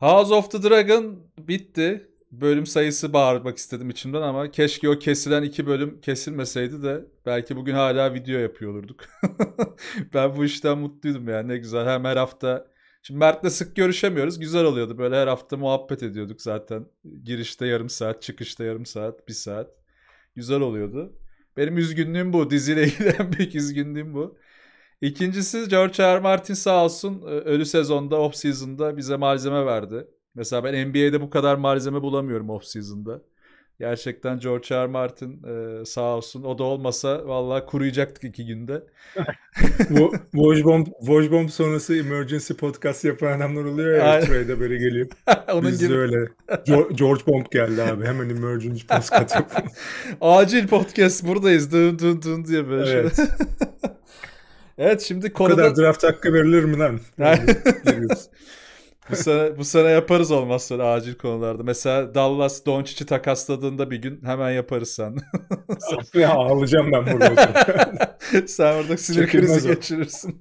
House of the Dragon bitti. Bölüm sayısı bağırmak istedim içimden ama keşke o kesilen iki bölüm kesilmeseydi de belki bugün hala video yapıyor olurduk. ben bu işten mutluydum yani ne güzel hem her hafta Şimdi Mert'le sık görüşemiyoruz. Güzel oluyordu. Böyle her hafta muhabbet ediyorduk zaten. Girişte yarım saat, çıkışta yarım saat, bir saat. Güzel oluyordu. Benim üzgünlüğüm bu. Diziyle ilgili en büyük üzgünlüğüm bu. İkincisi George R. Martin sağ olsun e, ölü sezonda off season'da bize malzeme verdi. Mesela ben NBA'de bu kadar malzeme bulamıyorum off season'da. Gerçekten George R. Martin e, sağ olsun. O da olmasa valla kuruyacaktık iki günde. Vojbomb Bomb sonrası emergency podcast yapan adamlar oluyor ya. Trade'e böyle geliyor. Onun Biz gibi. öyle. George, George Bomb geldi abi. Hemen emergency podcast yapalım. Acil podcast buradayız. Dün dün dün diye böyle. Evet. Şey. Evet şimdi konuda... Bu kadar draft hakkı verilir mi lan? bu sene, bu sene yaparız olmazsa acil konularda. Mesela Dallas Doncic'i takasladığında bir gün hemen yaparız sen. ya ağlayacağım ben burada. sen orada sinir krizi o. geçirirsin.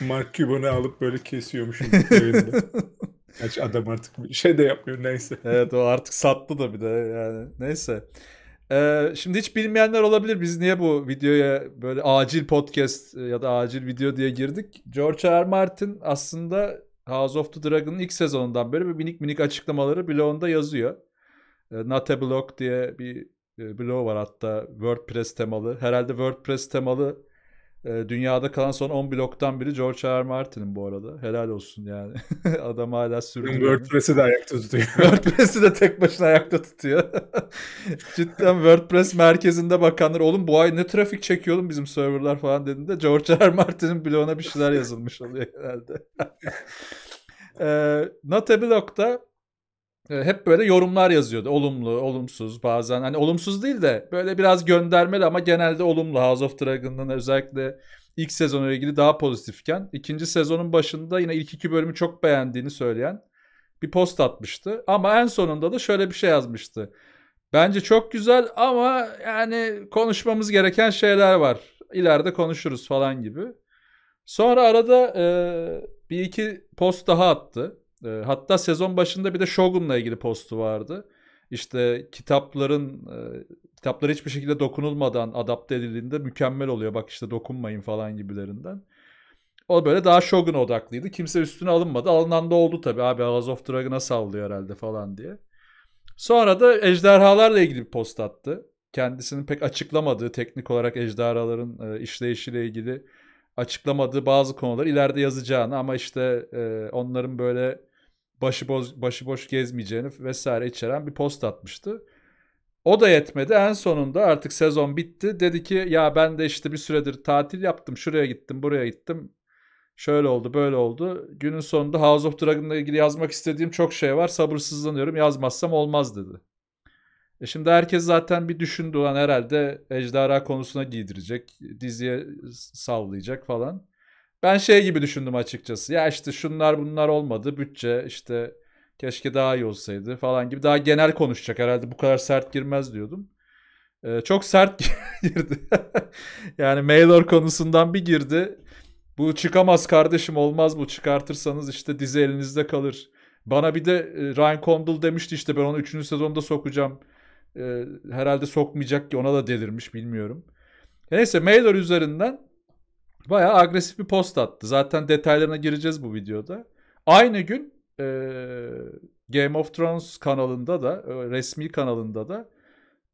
Mark Cuban'ı alıp böyle kesiyormuşum yayında. Kaç adam artık bir şey de yapmıyor neyse. Evet o artık sattı da bir de yani. Neyse. Ee, şimdi hiç bilmeyenler olabilir. Biz niye bu videoya böyle acil podcast e, ya da acil video diye girdik? George R. Martin aslında House of the Dragon'ın ilk sezonundan beri bir minik minik açıklamaları blogunda yazıyor. Ee, Not a Blog diye bir e, blog var hatta WordPress temalı. Herhalde WordPress temalı ee, dünyada kalan son 10 bloktan biri George R. Martin'in bu arada. Helal olsun yani. Adam hala sürdü. WordPress'i de ayakta tutuyor. WordPress'i de tek başına ayakta tutuyor. Cidden WordPress merkezinde bakanlar oğlum bu ay ne trafik çekiyordum bizim serverlar falan dediğinde George R. Martin'in bloğuna bir şeyler yazılmış oluyor genelde. e, Not a ee, hep böyle yorumlar yazıyordu. Olumlu, olumsuz bazen. Hani olumsuz değil de böyle biraz göndermeli ama genelde olumlu. House of Dragon'ın özellikle ilk sezonuyla ilgili daha pozitifken ikinci sezonun başında yine ilk iki bölümü çok beğendiğini söyleyen bir post atmıştı. Ama en sonunda da şöyle bir şey yazmıştı. Bence çok güzel ama yani konuşmamız gereken şeyler var. İleride konuşuruz falan gibi. Sonra arada e, bir iki post daha attı. E, hatta sezon başında bir de Shogun'la ilgili postu vardı. İşte kitapların e, kitapları hiçbir şekilde dokunulmadan adapte edildiğinde mükemmel oluyor. Bak işte dokunmayın falan gibilerinden. O böyle daha Shogun odaklıydı. Kimse üstüne alınmadı. Alınan da oldu tabii. Abi House of Dragon'a sallıyor herhalde falan diye. Sonra da ejderhalarla ilgili bir post attı. Kendisinin pek açıklamadığı teknik olarak ejderhaların e, işleyişiyle ilgili açıklamadığı bazı konuları ileride yazacağını ama işte e, onların böyle başıboş, boş gezmeyeceğini vesaire içeren bir post atmıştı. O da yetmedi. En sonunda artık sezon bitti. Dedi ki ya ben de işte bir süredir tatil yaptım. Şuraya gittim, buraya gittim. Şöyle oldu, böyle oldu. Günün sonunda House of Dragon'la ilgili yazmak istediğim çok şey var. Sabırsızlanıyorum. Yazmazsam olmaz dedi. E şimdi herkes zaten bir düşündü lan herhalde ejderha konusuna giydirecek, diziye sallayacak falan. Ben şey gibi düşündüm açıkçası. Ya işte şunlar bunlar olmadı. Bütçe işte keşke daha iyi olsaydı falan gibi. Daha genel konuşacak herhalde bu kadar sert girmez diyordum. Ee, çok sert girdi. yani Maylor konusundan bir girdi. Bu çıkamaz kardeşim olmaz bu çıkartırsanız işte dizi elinizde kalır. Bana bir de e, Ryan Condal demişti işte ben onu 3. sezonda sokacağım. Ee, herhalde sokmayacak ki ona da delirmiş bilmiyorum. Neyse Maylor üzerinden Bayağı agresif bir post attı. Zaten detaylarına gireceğiz bu videoda. Aynı gün e, Game of Thrones kanalında da e, resmi kanalında da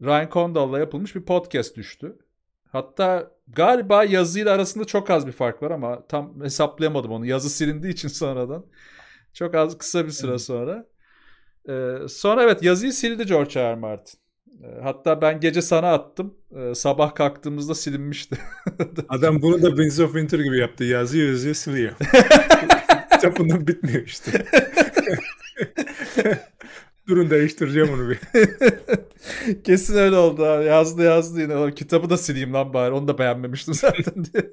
Ryan Condal'la yapılmış bir podcast düştü. Hatta galiba yazıyla arasında çok az bir fark var ama tam hesaplayamadım onu. Yazı silindiği için sonradan. Çok az kısa bir süre sonra. Ee, sonra evet yazıyı sildi George R. Martin. Ee, hatta ben gece sana attım. Ee, sabah kalktığımızda silinmişti. Adam bunu da Winds of Winter gibi yaptı. Yazıyor yazıyor siliyor. Çapından bitmiyor işte. Durun değiştireceğim onu bir. Kesin öyle oldu abi. Yazdı yazdı yine. Kitabı da sileyim lan bari. Onu da beğenmemiştim zaten diye.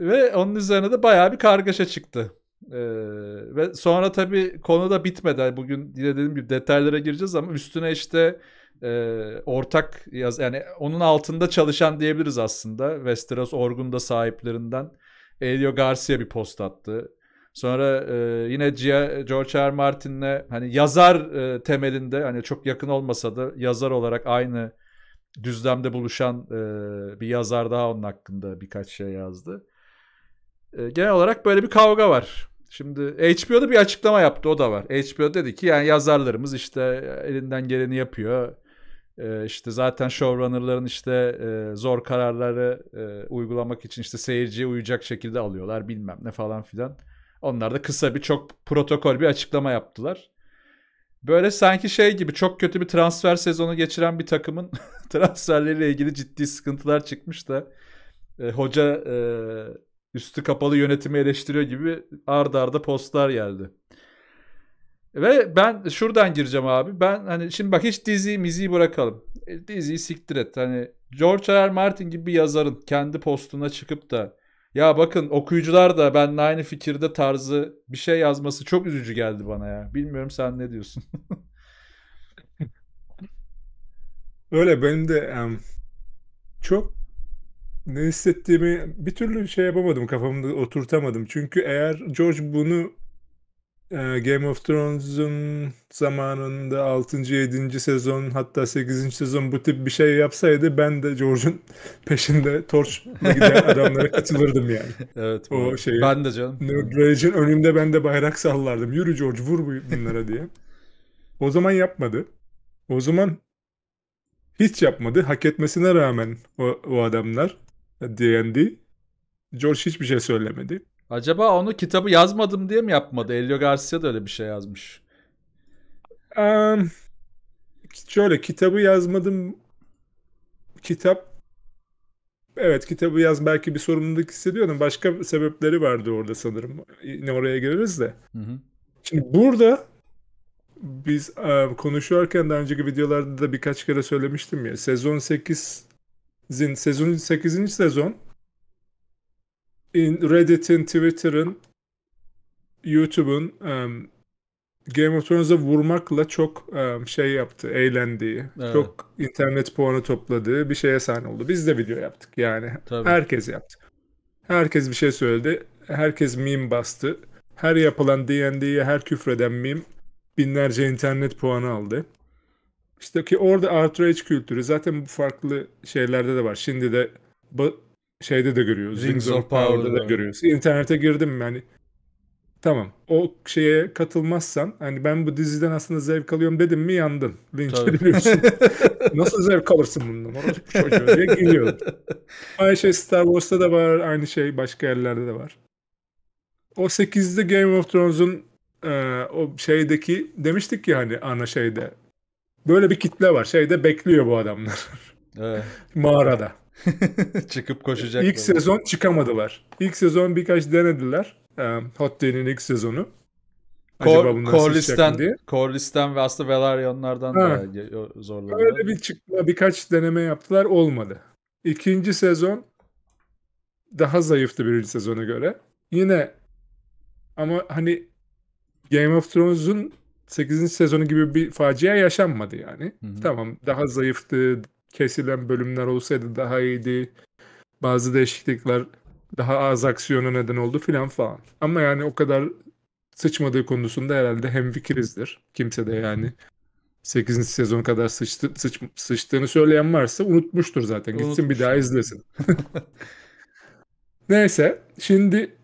Ve onun üzerine de bayağı bir kargaşa çıktı. Ee, ve sonra tabii konu da bitmedi. Hani bugün yine dediğim gibi detaylara gireceğiz ama üstüne işte e, ortak yaz yani onun altında çalışan diyebiliriz aslında. Westeros Orgun'da sahiplerinden Elio Garcia bir post attı. Sonra e, yine George R. Martin'le hani yazar e, temelinde hani çok yakın olmasa da yazar olarak aynı düzlemde buluşan e, bir yazar daha onun hakkında birkaç şey yazdı. E, genel olarak böyle bir kavga var. Şimdi HBO'da bir açıklama yaptı o da var. HBO dedi ki yani yazarlarımız işte e, elinden geleni yapıyor. Ee, işte zaten showrunnerların işte e, zor kararları e, uygulamak için işte seyirciye uyacak şekilde alıyorlar bilmem ne falan filan. Onlar da kısa bir çok protokol bir açıklama yaptılar. Böyle sanki şey gibi çok kötü bir transfer sezonu geçiren bir takımın transferleriyle ilgili ciddi sıkıntılar çıkmış da e, hoca e, üstü kapalı yönetimi eleştiriyor gibi ard arda postlar geldi. Ve ben şuradan gireceğim abi. Ben hani şimdi bak hiç dizi Mizi bırakalım. Dizi e, diziyi siktir et. Hani George R. R. Martin gibi bir yazarın kendi postuna çıkıp da ya bakın okuyucular da ben aynı fikirde tarzı bir şey yazması çok üzücü geldi bana ya. Bilmiyorum sen ne diyorsun? Öyle benim de um, çok ne hissettiğimi bir türlü şey yapamadım, kafamda oturtamadım. Çünkü eğer George bunu e, Game of Thrones'un zamanında 6. 7. sezon hatta 8. sezon bu tip bir şey yapsaydı ben de George'un peşinde torçla giden adamlara katılırdım yani. Evet. O bu. şeyi. Ben de canım. Nerd Rage'in önünde ben de bayrak sallardım. Yürü George vur bunlara diye. O zaman yapmadı. O zaman hiç yapmadı. Hak etmesine rağmen o, o adamlar D&D. George hiçbir şey söylemedi. Acaba onu kitabı yazmadım diye mi yapmadı? Elio Garcia da öyle bir şey yazmış. Um, şöyle kitabı yazmadım. Kitap Evet kitabı yaz belki bir sorumluluk hissediyordum. Başka sebepleri vardı orada sanırım. Yine oraya gireriz de. Hı hı. Şimdi burada biz e, konuşuyorken daha önceki videolarda da birkaç kere söylemiştim ya. Sezon 8 Zin sezon 8. sezon Reddit'in, Twitter'ın, YouTube'un um, Game of Thrones'a vurmakla çok um, şey yaptı, eğlendiği, evet. çok internet puanı topladığı bir şeye sahne oldu. Biz de video yaptık yani. Tabii. Herkes yaptı. Herkes bir şey söyledi. Herkes meme bastı. Her yapılan D&D'ye her küfreden meme binlerce internet puanı aldı. İşte ki orada Arthur H kültürü zaten bu farklı şeylerde de var. Şimdi de bu şeyde de görüyoruz. Rings, of Power'da da görüyoruz. İnternete girdim yani. Tamam. O şeye katılmazsan hani ben bu diziden aslında zevk alıyorum dedim mi yandın. Linç biliyorsun. Nasıl zevk alırsın bundan? Orası bu çocuğu diye gülüyordum. Aynı şey Star Wars'ta da var. Aynı şey başka yerlerde de var. O 8'de Game of Thrones'un e, o şeydeki demiştik ya hani ana şeyde Böyle bir kitle var. Şeyde bekliyor bu adamlar. Evet. Mağarada. Çıkıp koşacak. İlk sezon çıkamadılar. İlk sezon birkaç denediler. Ee, Hot Day'nin ilk sezonu. Kor, Korlis'ten, Korlis'ten ve aslında Velaryonlardan ha. da zorladılar. Öyle bir çıkma, birkaç deneme yaptılar olmadı. İkinci sezon daha zayıftı birinci sezona göre. Yine ama hani Game of Thrones'un 8. sezonu gibi bir facia yaşanmadı yani. Hı-hı. Tamam daha zayıftı, kesilen bölümler olsaydı daha iyiydi. Bazı değişiklikler daha az aksiyona neden oldu filan falan. Ama yani o kadar sıçmadığı konusunda herhalde hem fikirizdir. Kimse de yani 8. sezon kadar sıçtı, sıç, sıçtığını söyleyen varsa unutmuştur zaten. Gitsin Unutmuş. bir daha izlesin. Neyse şimdi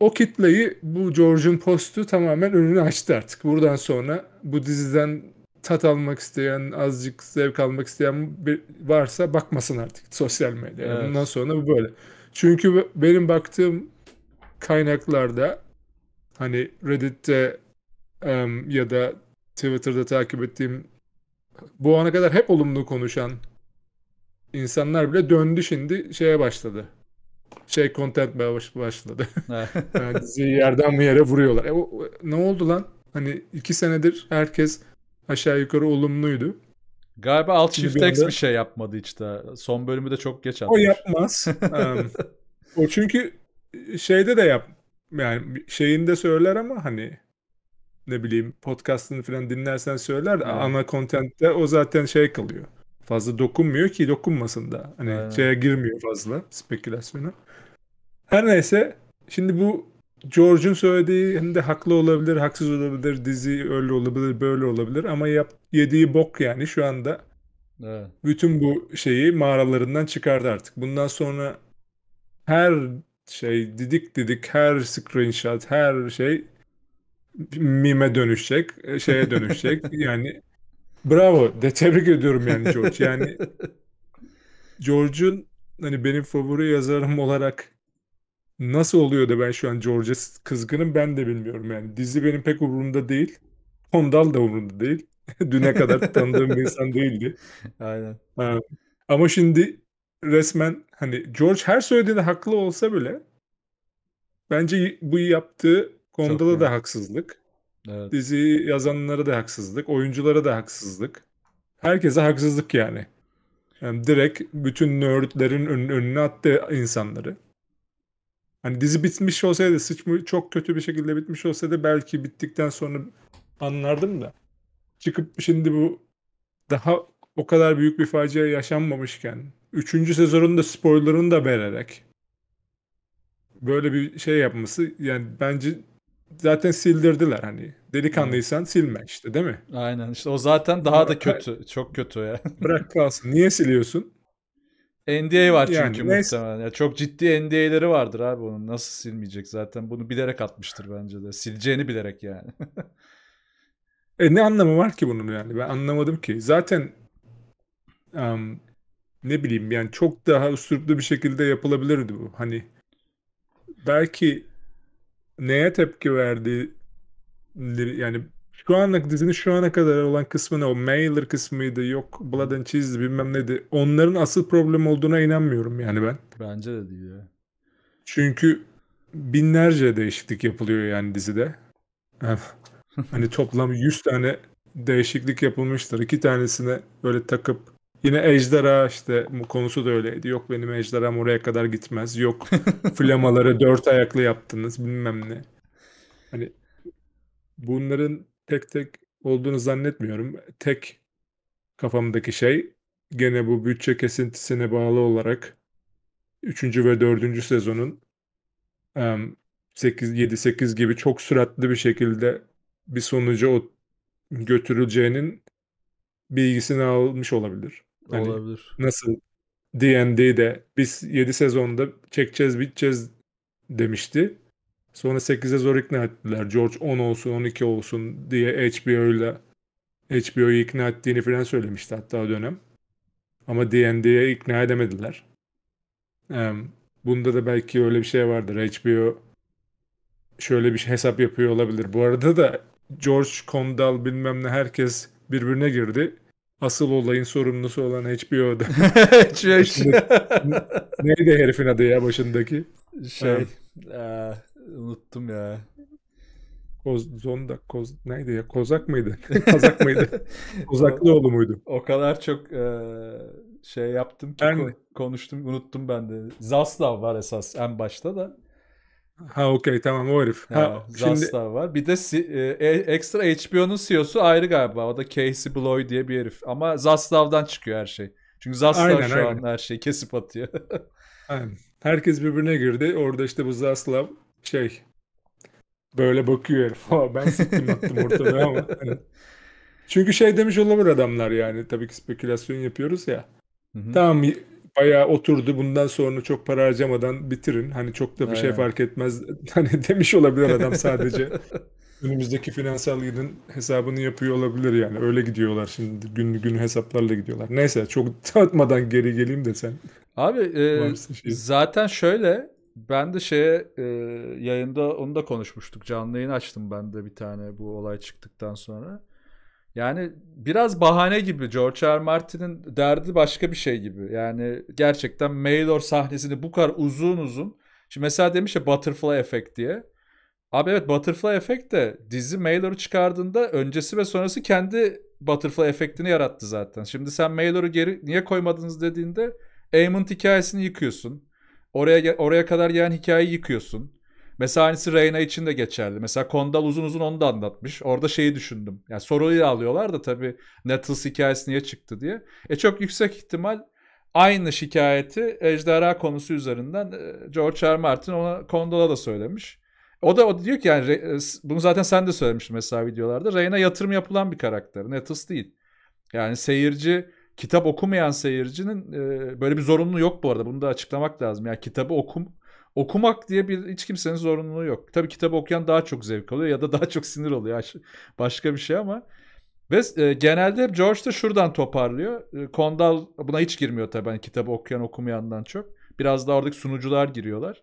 o kitleyi bu George'un postu tamamen önünü açtı artık. Buradan sonra bu diziden tat almak isteyen, azıcık zevk almak isteyen bir varsa bakmasın artık sosyal medyaya. Evet. Bundan sonra bu böyle. Çünkü benim baktığım kaynaklarda hani Reddit'te um, ya da Twitter'da takip ettiğim bu ana kadar hep olumlu konuşan insanlar bile döndü şimdi şeye başladı şey content baş, başladı. yani diziyi yerden bir yere vuruyorlar. E, o, ne oldu lan? Hani iki senedir herkes aşağı yukarı olumluydu. Galiba alt shift X bir şey yapmadı hiç de. Son bölümü de çok geç atmış. O yapmaz. o çünkü şeyde de yap yani şeyinde söyler ama hani ne bileyim podcast'ını falan dinlersen söyler de ana content'te o zaten şey kalıyor fazla dokunmuyor ki dokunmasın da. Hani Aynen. şeye girmiyor fazla spekülasyona. Her neyse şimdi bu George'un söylediği hem de haklı olabilir, haksız olabilir, dizi öyle olabilir, böyle olabilir ama yap, yediği bok yani şu anda evet. bütün bu şeyi mağaralarından çıkardı artık. Bundan sonra her şey didik didik, her screenshot, her şey mime dönüşecek, şeye dönüşecek. yani Bravo. De tebrik ediyorum yani George. Yani George'un hani benim favori yazarım olarak nasıl oluyor da ben şu an George'a kızgınım ben de bilmiyorum yani. Dizi benim pek umurumda değil. Kondal da umurumda değil. Düne kadar tanıdığım bir insan değildi. Aynen. Ee, ama şimdi resmen hani George her söylediğinde haklı olsa bile bence bu yaptığı Kondal'a da haksızlık. Evet. Diziyi yazanlara da haksızlık, oyunculara da haksızlık. Herkese haksızlık yani. yani direkt bütün nerdlerin ön, önüne attı insanları. Hani dizi bitmiş olsaydı, sıçma, çok kötü bir şekilde bitmiş olsaydı belki bittikten sonra anlardım da. Çıkıp şimdi bu daha o kadar büyük bir facia yaşanmamışken, üçüncü sezonun da spoilerını da vererek böyle bir şey yapması yani bence zaten sildirdiler hani. Delikanlıysan evet. silme işte değil mi? Aynen işte o zaten daha bırak, da kötü. Çok kötü ya. bırak kalsın. Niye siliyorsun? NDA var çünkü yani, muhtemelen. Ya çok ciddi NDA'leri vardır abi onun. Nasıl silmeyecek zaten? Bunu bilerek atmıştır bence de. Sileceğini bilerek yani. e ne anlamı var ki bunun yani? Ben anlamadım ki. Zaten um, ne bileyim yani çok daha üsluplu bir şekilde yapılabilirdi bu. Hani belki neye tepki verdi yani şu anlık dizinin şu ana kadar olan kısmı o mailer kısmıydı yok Blood and Cheese bilmem neydi. Onların asıl problem olduğuna inanmıyorum yani ben. Bence de değil ya. Çünkü binlerce değişiklik yapılıyor yani dizide. hani toplam 100 tane değişiklik yapılmıştır. İki tanesine böyle takıp Yine ejderha işte bu konusu da öyleydi. Yok benim ejderham oraya kadar gitmez. Yok flamaları dört ayaklı yaptınız bilmem ne. Hani bunların tek tek olduğunu zannetmiyorum. Tek kafamdaki şey gene bu bütçe kesintisine bağlı olarak 3. ve 4. sezonun 8 7 8 gibi çok süratli bir şekilde bir sonuca götürüleceğinin bilgisini almış olabilir. Hani Olabilir. Nasıl D&D'de biz 7 sezonda çekeceğiz biteceğiz demişti. Sonra 8'e zor ikna ettiler. George 10 olsun 12 olsun diye HBO ile HBO'yu ikna ettiğini falan söylemişti hatta o dönem. Ama D&D'ye ikna edemediler. Bunda da belki öyle bir şey vardır. HBO şöyle bir hesap yapıyor olabilir. Bu arada da George Condal bilmem ne herkes birbirine girdi asıl olayın sorumlusu olan HBO'da. neydi herifin adı ya başındaki? Şey, ha. E, unuttum ya. Koz, Zondak, Koz, neydi ya? Kozak mıydı? Kazak mıydı? Kozaklı oğlu muydu? O kadar çok e, şey yaptım ki ben, konuştum unuttum ben de. Zaslav var esas en başta da. Ha okey tamam o herif. Ha, ha, şimdi... var. Bir de e, e, ekstra HBO'nun CEO'su ayrı galiba. O da Casey Bloy diye bir herif. Ama Zaslav'dan çıkıyor her şey. Çünkü Zaslav aynen, şu aynen. an her şeyi kesip atıyor. aynen. Herkes birbirine girdi. Orada işte bu Zaslav şey böyle bakıyor herif. ben siktim attım ortada ama. Çünkü şey demiş olabilir adamlar yani. Tabii ki spekülasyon yapıyoruz ya. Hı-hı. Tamam bayağı oturdu bundan sonra çok para harcamadan bitirin. Hani çok da bir şey Aynen. şey fark etmez. Hani demiş olabilir adam sadece. Önümüzdeki finansal yılın hesabını yapıyor olabilir yani. Öyle gidiyorlar şimdi. Gün gün hesaplarla gidiyorlar. Neyse çok tatmadan geri geleyim de sen. Abi e, şey. zaten şöyle ben de şeye e, yayında onu da konuşmuştuk. Canlı yayın açtım ben de bir tane bu olay çıktıktan sonra. Yani biraz bahane gibi George R. Martin'in derdi başka bir şey gibi. Yani gerçekten Maylor sahnesini bu kadar uzun uzun. Şimdi mesela demiş ya Butterfly Effect diye. Abi evet Butterfly Effect de dizi Maylor'u çıkardığında öncesi ve sonrası kendi Butterfly efektini yarattı zaten. Şimdi sen Maylor'u geri niye koymadınız dediğinde Aemond hikayesini yıkıyorsun. Oraya oraya kadar gelen hikayeyi yıkıyorsun. Mesela aynısı Reyna için de geçerli. Mesela Kondal uzun uzun onu da anlatmış. Orada şeyi düşündüm. Yani soruyu alıyorlar da tabii Nettles hikayesi niye çıktı diye. E çok yüksek ihtimal aynı şikayeti ejderha konusu üzerinden e, George R. Martin ona Kondal'a da söylemiş. O da o diyor ki yani e, bunu zaten sen de söylemiştin mesela videolarda. Reyna yatırım yapılan bir karakter. Nettles değil. Yani seyirci kitap okumayan seyircinin e, böyle bir zorunlu yok bu arada. Bunu da açıklamak lazım. Yani kitabı okum okumak diye bir hiç kimsenin zorunluluğu yok. Tabii kitabı okuyan daha çok zevk alıyor ya da daha çok sinir oluyor. Başka bir şey ama ve e, genelde George da şuradan toparlıyor. E, Kondal buna hiç girmiyor tabii hani kitabı okuyan okumayandan çok. Biraz daha oradaki sunucular giriyorlar.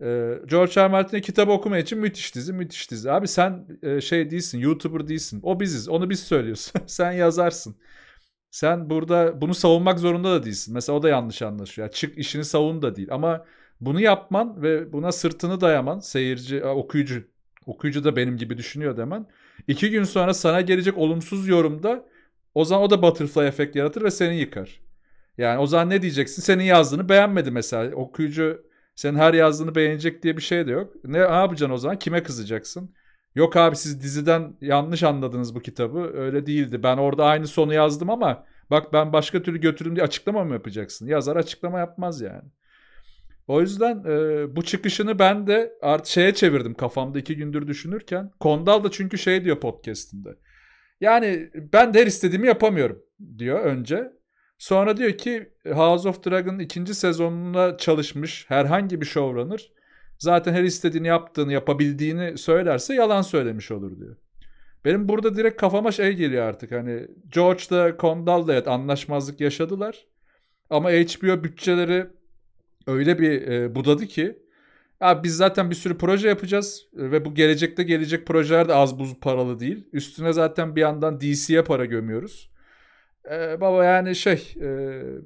E, George R. Martin'e kitabı okumaya için müthiş dizi müthiş dizi. Abi sen e, şey değilsin YouTuber değilsin. O biziz onu biz söylüyorsun. sen yazarsın. Sen burada bunu savunmak zorunda da değilsin. Mesela o da yanlış anlaşıyor. Yani çık işini savun da değil. Ama bunu yapman ve buna sırtını dayaman seyirci, okuyucu, okuyucu da benim gibi düşünüyor demen. İki gün sonra sana gelecek olumsuz yorumda o zaman o da butterfly efekt yaratır ve seni yıkar. Yani o zaman ne diyeceksin? Senin yazdığını beğenmedi mesela. Okuyucu senin her yazdığını beğenecek diye bir şey de yok. Ne, ne yapacaksın o zaman? Kime kızacaksın? Yok abi siz diziden yanlış anladınız bu kitabı. Öyle değildi. Ben orada aynı sonu yazdım ama bak ben başka türlü götürdüm diye açıklama mı yapacaksın? Yazar açıklama yapmaz yani. O yüzden e, bu çıkışını ben de art şeye çevirdim kafamda iki gündür düşünürken. Kondal da çünkü şey diyor podcastinde. Yani ben de her istediğimi yapamıyorum diyor önce. Sonra diyor ki House of Dragon'ın ikinci sezonuna çalışmış herhangi bir showrunner zaten her istediğini yaptığını yapabildiğini söylerse yalan söylemiş olur diyor. Benim burada direkt kafama şey geliyor artık hani George da Kondal da evet anlaşmazlık yaşadılar. Ama HBO bütçeleri öyle bir e, budadı ki ya biz zaten bir sürü proje yapacağız e, ve bu gelecekte gelecek projeler de az buz paralı değil. Üstüne zaten bir yandan DC'ye para gömüyoruz. Ee, baba yani şey e,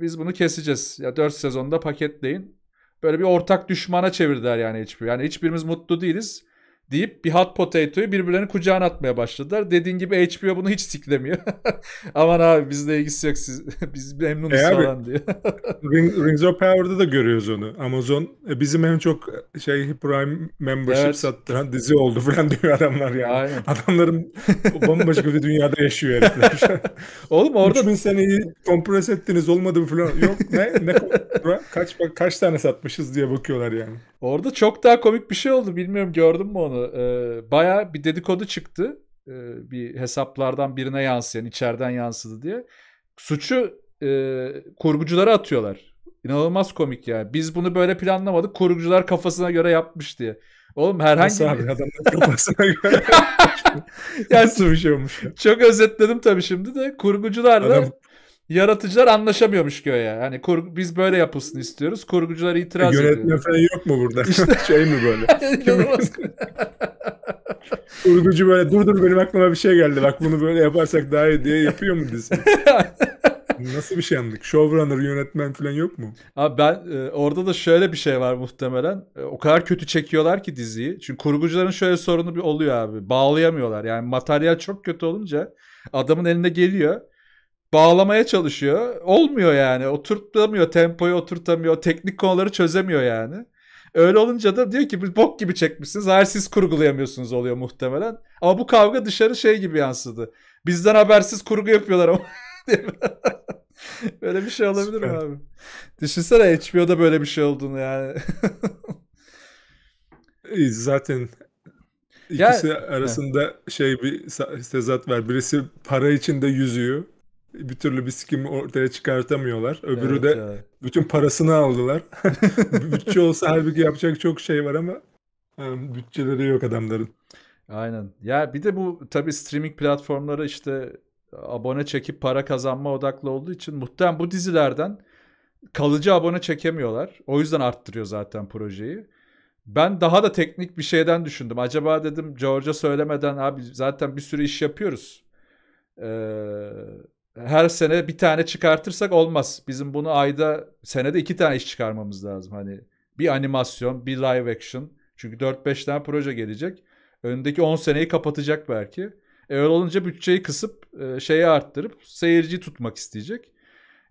biz bunu keseceğiz. Ya 4 sezonda paketleyin. Böyle bir ortak düşmana çevirdiler yani hiçbir. Yani hiçbirimiz mutlu değiliz deyip bir hot potato'yu birbirlerinin kucağına atmaya başladılar. Dediğin gibi HBO bunu hiç siklemiyor. Aman abi bizle ilgisi yok siz. Biz memnunuz e falan diyor. Ring, Rings of Power'da da görüyoruz onu. Amazon e, bizim en çok e, şey Prime membership evet. sattıran dizi oldu falan diyor adamlar yani. Aynen. Adamların bambaşka bir dünyada yaşıyor herifler. Oğlum orada 3000 seneyi kompres ettiniz olmadı mı falan. Yok ne ne kaç kaç tane satmışız diye bakıyorlar yani. Orada çok daha komik bir şey oldu. Bilmiyorum gördün mü onu? e, ee, baya bir dedikodu çıktı. E, bir hesaplardan birine yansıyan, içeriden yansıdı diye. Suçu e, kurguculara atıyorlar. inanılmaz komik ya. Biz bunu böyle planlamadık. Kurgucular kafasına göre yapmış diye. Oğlum herhangi Nasıl bir... abi kafasına göre yani, şey olmuş Çok özetledim tabii şimdi de. kurgucularla Adam yaratıcılar anlaşamıyormuş göğe. yani kurgu, biz böyle yapılsın istiyoruz. Kurgucular itiraz ediyor. Yönetmen falan yok mu burada? İşte... şey mi böyle? Kurgucu böyle dur dur benim aklıma bir şey geldi. Bak bunu böyle yaparsak daha iyi diye yapıyor mu dizi? Nasıl bir şey anladık? Showrunner, yönetmen falan yok mu? Abi ben e, orada da şöyle bir şey var muhtemelen. E, o kadar kötü çekiyorlar ki diziyi. Çünkü kurgucuların şöyle sorunu bir oluyor abi. Bağlayamıyorlar. Yani materyal çok kötü olunca adamın eline geliyor bağlamaya çalışıyor. Olmuyor yani. Oturtamıyor tempoyu oturtamıyor. Teknik konuları çözemiyor yani. Öyle olunca da diyor ki bir bok gibi çekmişsiniz. Hayır siz kurgulayamıyorsunuz oluyor muhtemelen. Ama bu kavga dışarı şey gibi yansıdı. Bizden habersiz kurgu yapıyorlar ama. böyle bir şey olabilir Süper. mi abi? Düşünsene HBO'da böyle bir şey olduğunu yani. Zaten ikisi ya, arasında he. şey bir tezat var. Birisi para içinde yüzüyor bir türlü bir sikim ortaya çıkartamıyorlar. Öbürü evet, de evet. bütün parasını aldılar. Bütçe olsa halbuki yapacak çok şey var ama bütçeleri yok adamların. Aynen. Ya bir de bu tabii streaming platformları işte abone çekip para kazanma odaklı olduğu için muhtemelen bu dizilerden kalıcı abone çekemiyorlar. O yüzden arttırıyor zaten projeyi. Ben daha da teknik bir şeyden düşündüm. Acaba dedim George'a söylemeden abi zaten bir sürü iş yapıyoruz. Ee, her sene bir tane çıkartırsak olmaz. Bizim bunu ayda senede iki tane iş çıkarmamız lazım. Hani bir animasyon, bir live action. Çünkü 4-5 tane proje gelecek. Önündeki 10 seneyi kapatacak belki. E öyle olunca bütçeyi kısıp e, şeyi arttırıp seyirci tutmak isteyecek.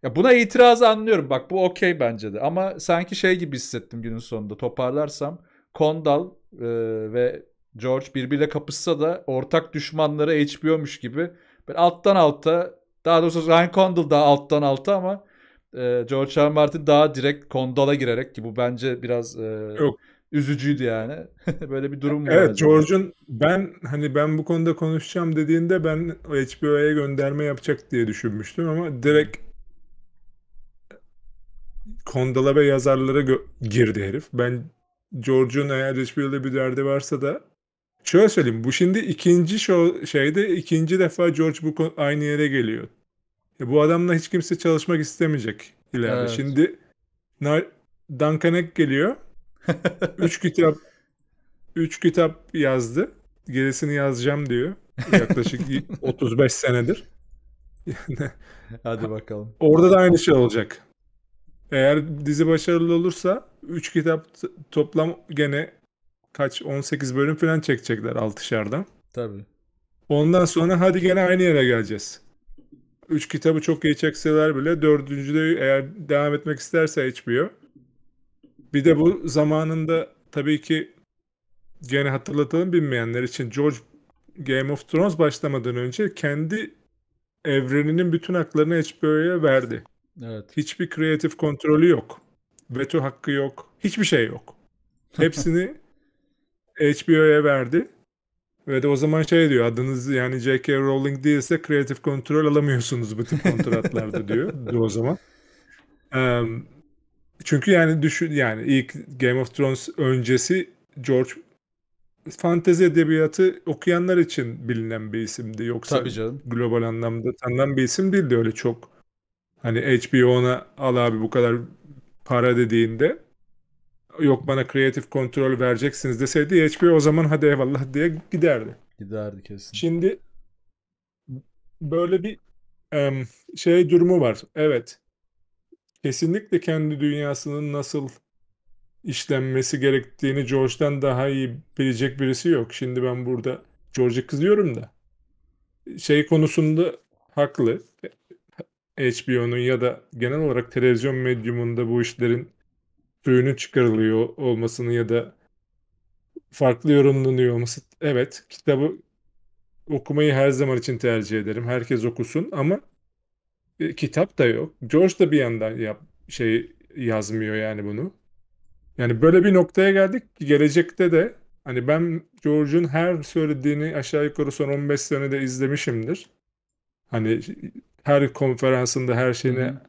Ya buna itiraz anlıyorum. Bak bu okey bence de. Ama sanki şey gibi hissettim günün sonunda. Toparlarsam Kondal e, ve George birbiriyle kapışsa da ortak düşmanları HBO'muş gibi ben alttan alta daha doğrusu Ryan Condal daha alttan alta ama e, George R. Martin daha direkt Condal'a girerek ki bu bence biraz e, Yok. üzücüydü yani. Böyle bir durum var. Evet George'un ben hani ben bu konuda konuşacağım dediğinde ben HBO'ya gönderme yapacak diye düşünmüştüm ama direkt Kondala ve yazarlara girdi herif. Ben George'un eğer HBO'da bir derdi varsa da Şöyle söyleyeyim. Bu şimdi ikinci show, şeyde ikinci defa George Bush aynı yere geliyor. E bu adamla hiç kimse çalışmak istemeyecek ileride. Evet. Şimdi Nar Duncan Eck geliyor. üç kitap üç kitap yazdı. Gerisini yazacağım diyor. Yaklaşık 35 senedir. Hadi bakalım. Orada da aynı şey olacak. Eğer dizi başarılı olursa 3 kitap toplam gene kaç 18 bölüm falan çekecekler 6'şerden. Tabii. Ondan sonra hadi gene aynı yere geleceğiz. Üç kitabı çok iyi çekseler bile de eğer devam etmek isterse HBO. Bir de bu zamanında tabii ki gene hatırlatalım bilmeyenler için George Game of Thrones başlamadan önce kendi evreninin bütün haklarını HBO'ya verdi. Evet. Hiçbir kreatif kontrolü yok. Veto hakkı yok. Hiçbir şey yok. Hepsini HBO'ya verdi. Ve de o zaman şey diyor adınız yani J.K. Rowling değilse kreatif kontrol alamıyorsunuz bu tip kontratlarda diyor o zaman. Um, çünkü yani düşün yani ilk Game of Thrones öncesi George fantezi edebiyatı okuyanlar için bilinen bir isimdi. Yoksa Tabii canım. global anlamda tanınan bir isim değildi öyle çok. Hani HBO'na al abi bu kadar para dediğinde yok bana kreatif kontrol vereceksiniz deseydi HBO o zaman hadi eyvallah diye giderdi. Giderdi kesin. Şimdi böyle bir şey durumu var. Evet. Kesinlikle kendi dünyasının nasıl işlenmesi gerektiğini George'dan daha iyi bilecek birisi yok. Şimdi ben burada George'a kızıyorum da. Şey konusunda haklı. HBO'nun ya da genel olarak televizyon medyumunda bu işlerin ürünü çıkarılıyor olmasını ya da farklı yorumlanıyor olması. Evet kitabı okumayı her zaman için tercih ederim. Herkes okusun ama e, kitap da yok. George da bir yandan yap, şey yazmıyor yani bunu. Yani böyle bir noktaya geldik ki gelecekte de hani ben George'un her söylediğini aşağı yukarı son 15 senede izlemişimdir. Hani her konferansında her şeyini Hı.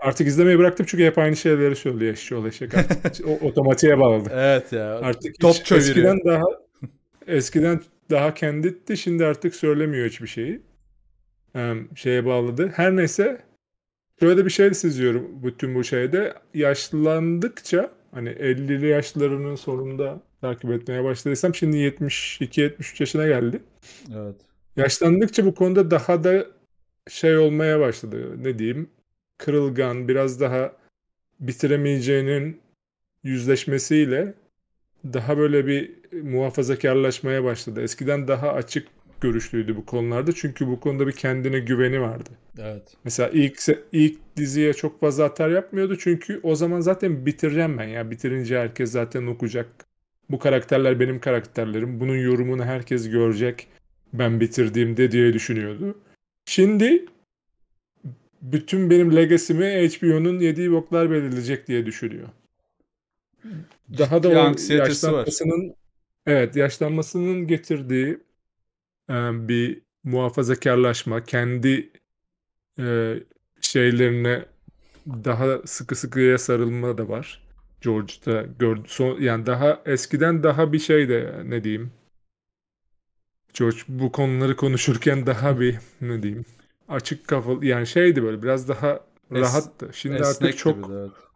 Artık izlemeyi bıraktım çünkü hep aynı şeyleri söylüyor eşçi ol eşek. Artık o, otomatiğe bağladı. Evet ya. Artık top çeviriyor. Eskiden daha eskiden daha kenditti şimdi artık söylemiyor hiçbir şeyi. Ee, şeye bağladı. Her neyse şöyle bir şey seziyorum bütün bu şeyde. Yaşlandıkça hani 50'li yaşlarının sonunda takip etmeye başladıysam şimdi 72-73 yaşına geldi. Evet. Yaşlandıkça bu konuda daha da şey olmaya başladı. Ne diyeyim? kırılgan, biraz daha bitiremeyeceğinin yüzleşmesiyle daha böyle bir muhafazakarlaşmaya başladı. Eskiden daha açık görüşlüydü bu konularda. Çünkü bu konuda bir kendine güveni vardı. Evet. Mesela ilk ilk diziye çok fazla atar yapmıyordu. Çünkü o zaman zaten bitireceğim ben ya. Bitirince herkes zaten okuyacak. Bu karakterler benim karakterlerim. Bunun yorumunu herkes görecek. Ben bitirdiğimde diye düşünüyordu. Şimdi bütün benim legacy'mi HBO'nun yediği boklar belirleyecek diye düşünüyor. Daha da yaşlanmasının var. evet yaşlanmasının getirdiği e, bir muhafazakarlaşma, kendi e, şeylerine daha sıkı sıkıya sarılma da var. George'da gördü. Son, yani daha eskiden daha bir şey de ne diyeyim. George bu konuları konuşurken daha bir ne diyeyim açık kafalı yani şeydi böyle biraz daha es, rahattı. Şimdi artık çok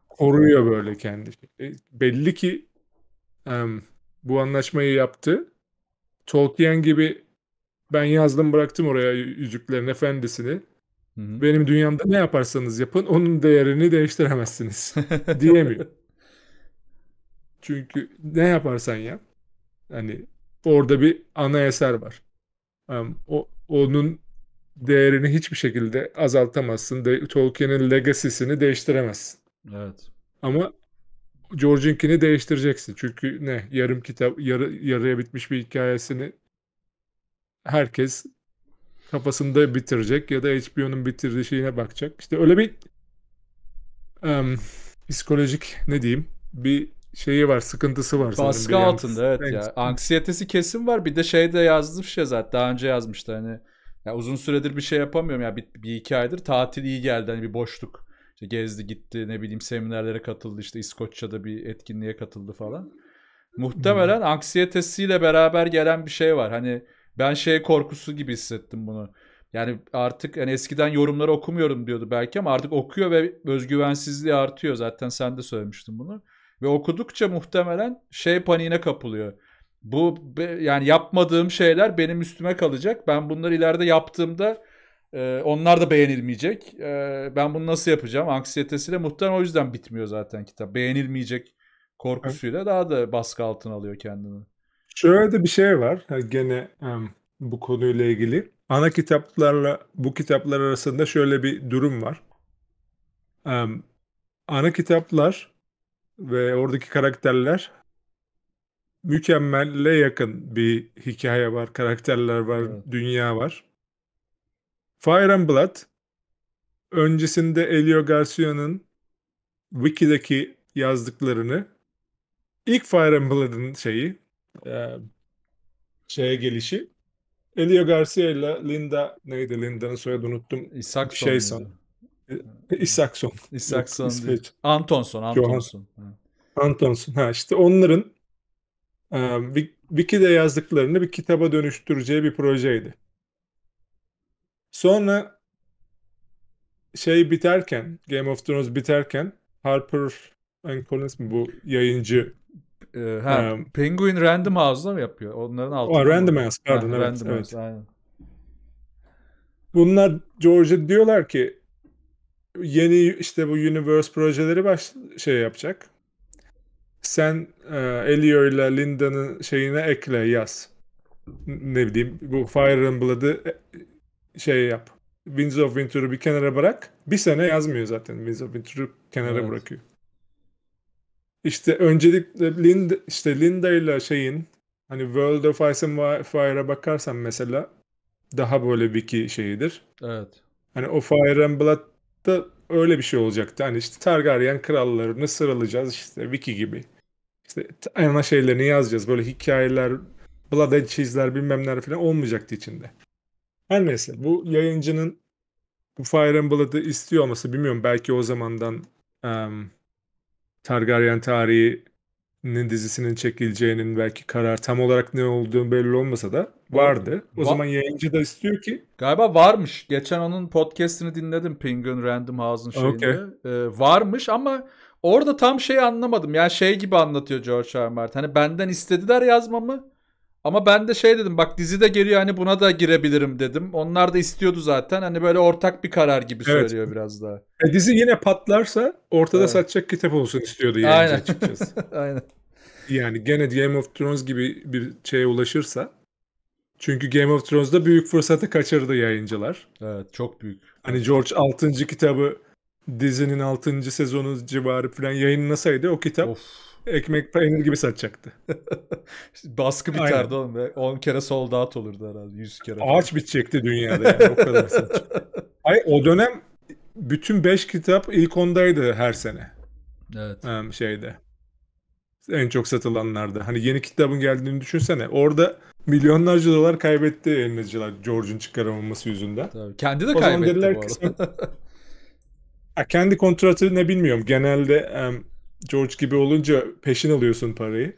koruyor böyle kendi. Şey. E, belli ki um, bu anlaşmayı yaptı. Tolkien gibi ben yazdım bıraktım oraya Yüzüklerin Efendisi'ni. Hı-hı. Benim dünyamda ne yaparsanız yapın onun değerini değiştiremezsiniz diyemiyor. Çünkü ne yaparsan yap. Hani orada bir ana eser var. Um, o onun değerini hiçbir şekilde azaltamazsın. De, Tolkien'in legacy'sini değiştiremezsin. Evet. Ama George'unkini değiştireceksin. Çünkü ne yarım kitap yarı, yarıya bitmiş bir hikayesini herkes kafasında bitirecek ya da HBO'nun bitirdiği şeyine bakacak. İşte öyle bir um, psikolojik ne diyeyim bir şeyi var sıkıntısı var. Baskı altında evet ya. Anksiyetesi kesin var. Bir de şey de yazmış ya zaten daha önce yazmıştı hani ya uzun süredir bir şey yapamıyorum ya bir, bir iki aydır tatil iyi geldi hani bir boşluk. İşte gezdi gitti ne bileyim seminerlere katıldı işte İskoçya'da bir etkinliğe katıldı falan. Muhtemelen hmm. anksiyetesiyle beraber gelen bir şey var. Hani ben şey korkusu gibi hissettim bunu. Yani artık hani eskiden yorumları okumuyorum diyordu belki ama artık okuyor ve özgüvensizliği artıyor. Zaten sen de söylemiştin bunu. Ve okudukça muhtemelen şey paniğine kapılıyor. Bu yani yapmadığım şeyler benim üstüme kalacak. Ben bunları ileride yaptığımda e, onlar da beğenilmeyecek. E, ben bunu nasıl yapacağım? Anksiyetesiyle muhtemelen o yüzden bitmiyor zaten kitap. Beğenilmeyecek korkusuyla evet. daha da baskı altına alıyor kendini. Şöyle de bir şey var. Gene um, bu konuyla ilgili. Ana kitaplarla bu kitaplar arasında şöyle bir durum var. Um, ana kitaplar ve oradaki karakterler mükemmelle yakın bir hikaye var, karakterler var, evet. dünya var. Fire and Blood öncesinde Elio Garcia'nın Wiki'deki yazdıklarını ilk Fire and Blood'ın şeyi e, şeye gelişi Elio Garcia ile Linda neydi Linda'nın soyadını unuttum. İsakson. Şey son. E, İsakson. İsakson. Antonson. Antonson. Antonson. Ha işte onların ee, Wiki'de yazdıklarını bir kitaba dönüştüreceği bir projeydi. Sonra şey biterken, Game of Thrones biterken Harper and Collins mi bu yayıncı? Ee, ha, um, Penguin Random House'da mı yapıyor? Onların altında. O, Random House pardon. Ha, evet, Random evet. House, aynen. Bunlar George'a diyorlar ki yeni işte bu universe projeleri baş şey yapacak sen e, Elio ile Linda'nın şeyine ekle yaz. Ne bileyim bu Fire and Blood'ı e, şey yap. Winds of Winter'ı bir kenara bırak. Bir sene yazmıyor zaten Winds of Winter'ı kenara evet. bırakıyor. İşte öncelikle Linda, işte Linda ile şeyin hani World of Ice and Fire'a bakarsan mesela daha böyle wiki şeyidir. Evet. Hani o Fire and Blood'da öyle bir şey olacaktı. Hani işte Targaryen krallarını sıralayacağız işte wiki gibi. İşte ana şeylerini yazacağız. Böyle hikayeler, blood and cheese'ler bilmem neler falan olmayacaktı içinde. Her neyse bu yayıncının bu Fire and Blood'ı istiyor olması bilmiyorum. Belki o zamandan um, Targaryen tarihinin dizisinin çekileceğinin belki karar tam olarak ne olduğunu belli olmasa da vardı. O Va- zaman yayıncı da istiyor ki. Galiba varmış. Geçen onun podcastini dinledim Penguin Random House'un şeyinde. Okay. Ee, varmış ama Orada tam şey anlamadım. Ya şey gibi anlatıyor George R. Martin. Hani benden istediler yazmamı. Ama ben de şey dedim bak dizi de geliyor hani buna da girebilirim dedim. Onlar da istiyordu zaten. Hani böyle ortak bir karar gibi evet. söylüyor biraz daha. E, dizi yine patlarsa ortada evet. satacak kitap olsun istiyordu yani Aynen. açıkçası. Aynen. Yani gene Game of Thrones gibi bir şeye ulaşırsa. Çünkü Game of Thrones'da büyük fırsatı kaçırdı yayıncılar. Evet çok büyük. Hani George 6. kitabı dizinin 6. sezonu civarı falan yayınlasaydı o kitap of. ekmek peynir gibi satacaktı. Baskı biterdi Aynen. oğlum. Be. 10 kere sold out olurdu herhalde. 100 kere. Falan. Ağaç bitecekti dünyada yani. O kadar satacak. Ay, o dönem bütün 5 kitap ilk ondaydı her sene. Evet. Um, şeyde. En çok satılanlarda. Hani yeni kitabın geldiğini düşünsene. Orada milyonlarca dolar kaybetti yayınlayıcılar George'un çıkaramaması yüzünden. Tabii. Kendi de o kaybetti bu arada. kendi kontratı ne bilmiyorum. Genelde em, George gibi olunca peşin alıyorsun parayı.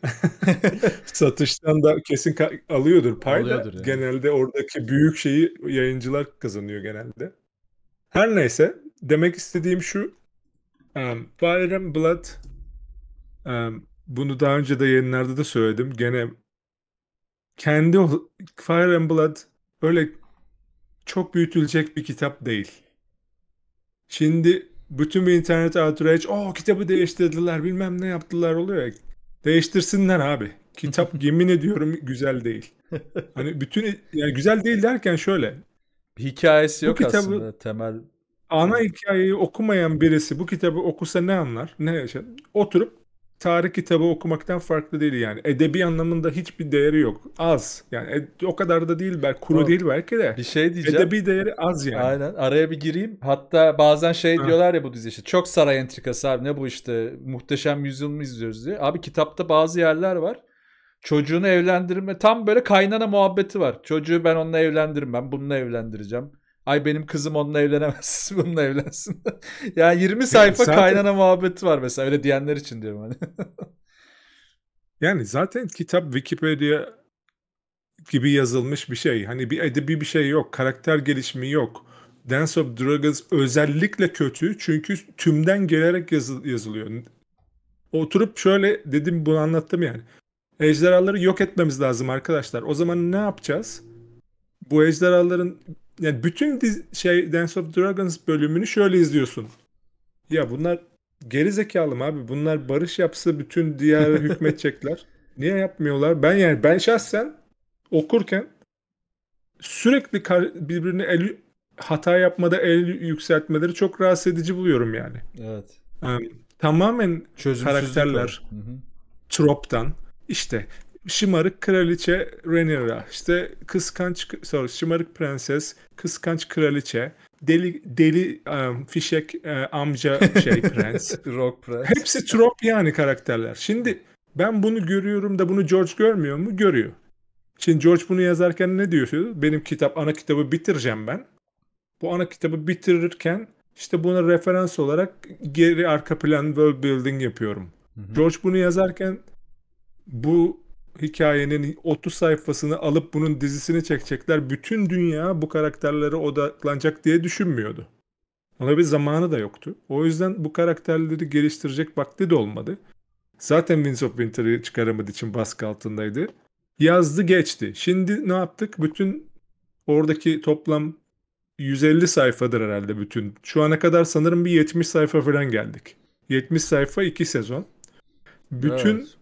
Satıştan da kesin ka- alıyordur pay da. yani. Genelde oradaki büyük şeyi yayıncılar kazanıyor genelde. Her neyse demek istediğim şu. Um, Fire and Blood um, bunu daha önce de yayınlarda da söyledim. Gene kendi Fire and Blood öyle çok büyütülecek bir kitap değil. Şimdi bütün bir internet outrage o kitabı değiştirdiler bilmem ne yaptılar oluyor ya. Değiştirsinler abi. Kitap yemin ediyorum güzel değil. Hani bütün yani güzel değil derken şöyle. hikayesi yok kitabı, aslında temel. Ana hikayeyi okumayan birisi bu kitabı okusa ne anlar? Ne yaşar? Oturup tarih kitabı okumaktan farklı değil yani. Edebi anlamında hiçbir değeri yok. Az. Yani e, o kadar da değil belki kuru o, değil belki de. Bir şey diyeceğim. Edebi değeri az yani. Aynen. Araya bir gireyim. Hatta bazen şey ha. diyorlar ya bu dizi işte çok saray entrikası abi ne bu işte muhteşem yüzyıl mı izliyoruz diye. Abi kitapta bazı yerler var. Çocuğunu evlendirme tam böyle kaynana muhabbeti var. Çocuğu ben onunla evlendirmem, bununla evlendireceğim. Ay benim kızım onunla evlenemez. Bununla evlensin. yani 20 sayfa yani zaten... kaynana muhabbeti var mesela. Öyle diyenler için diyorum hani. yani zaten kitap Wikipedia gibi yazılmış bir şey. Hani bir edebi bir şey yok. Karakter gelişimi yok. Dance of Dragons özellikle kötü çünkü tümden gelerek yazıl yazılıyor. Oturup şöyle dedim bunu anlattım yani. Ejderhaları yok etmemiz lazım arkadaşlar. O zaman ne yapacağız? Bu ejderhaların yani bütün diz, şey Dance of Dragons bölümünü şöyle izliyorsun. Ya bunlar geri zekalı mı abi? Bunlar barış yapsa bütün diğer hükmetecekler. Niye yapmıyorlar? Ben yani ben şahsen okurken sürekli kar- birbirini el hata yapmada el yükseltmeleri çok rahatsız edici buluyorum yani. Evet. Um, tamamen karakterler troptan işte şımarık kraliçe Rhaenyra, işte kıskanç sorry, şımarık prenses, kıskanç kraliçe, deli deli um, fişek e, amca şey prens. Rock prens. Hepsi trop yani karakterler. Şimdi ben bunu görüyorum da bunu George görmüyor mu? Görüyor. Şimdi George bunu yazarken ne diyordu? Benim kitap ana kitabı bitireceğim ben. Bu ana kitabı bitirirken işte buna referans olarak geri arka plan world building yapıyorum. George bunu yazarken bu hikayenin 30 sayfasını alıp bunun dizisini çekecekler. Bütün dünya bu karakterlere odaklanacak diye düşünmüyordu. Ona bir zamanı da yoktu. O yüzden bu karakterleri geliştirecek vakti de olmadı. Zaten Winds of Winter'ı çıkaramadığı için baskı altındaydı. Yazdı geçti. Şimdi ne yaptık? Bütün oradaki toplam 150 sayfadır herhalde bütün. Şu ana kadar sanırım bir 70 sayfa falan geldik. 70 sayfa 2 sezon. Bütün evet.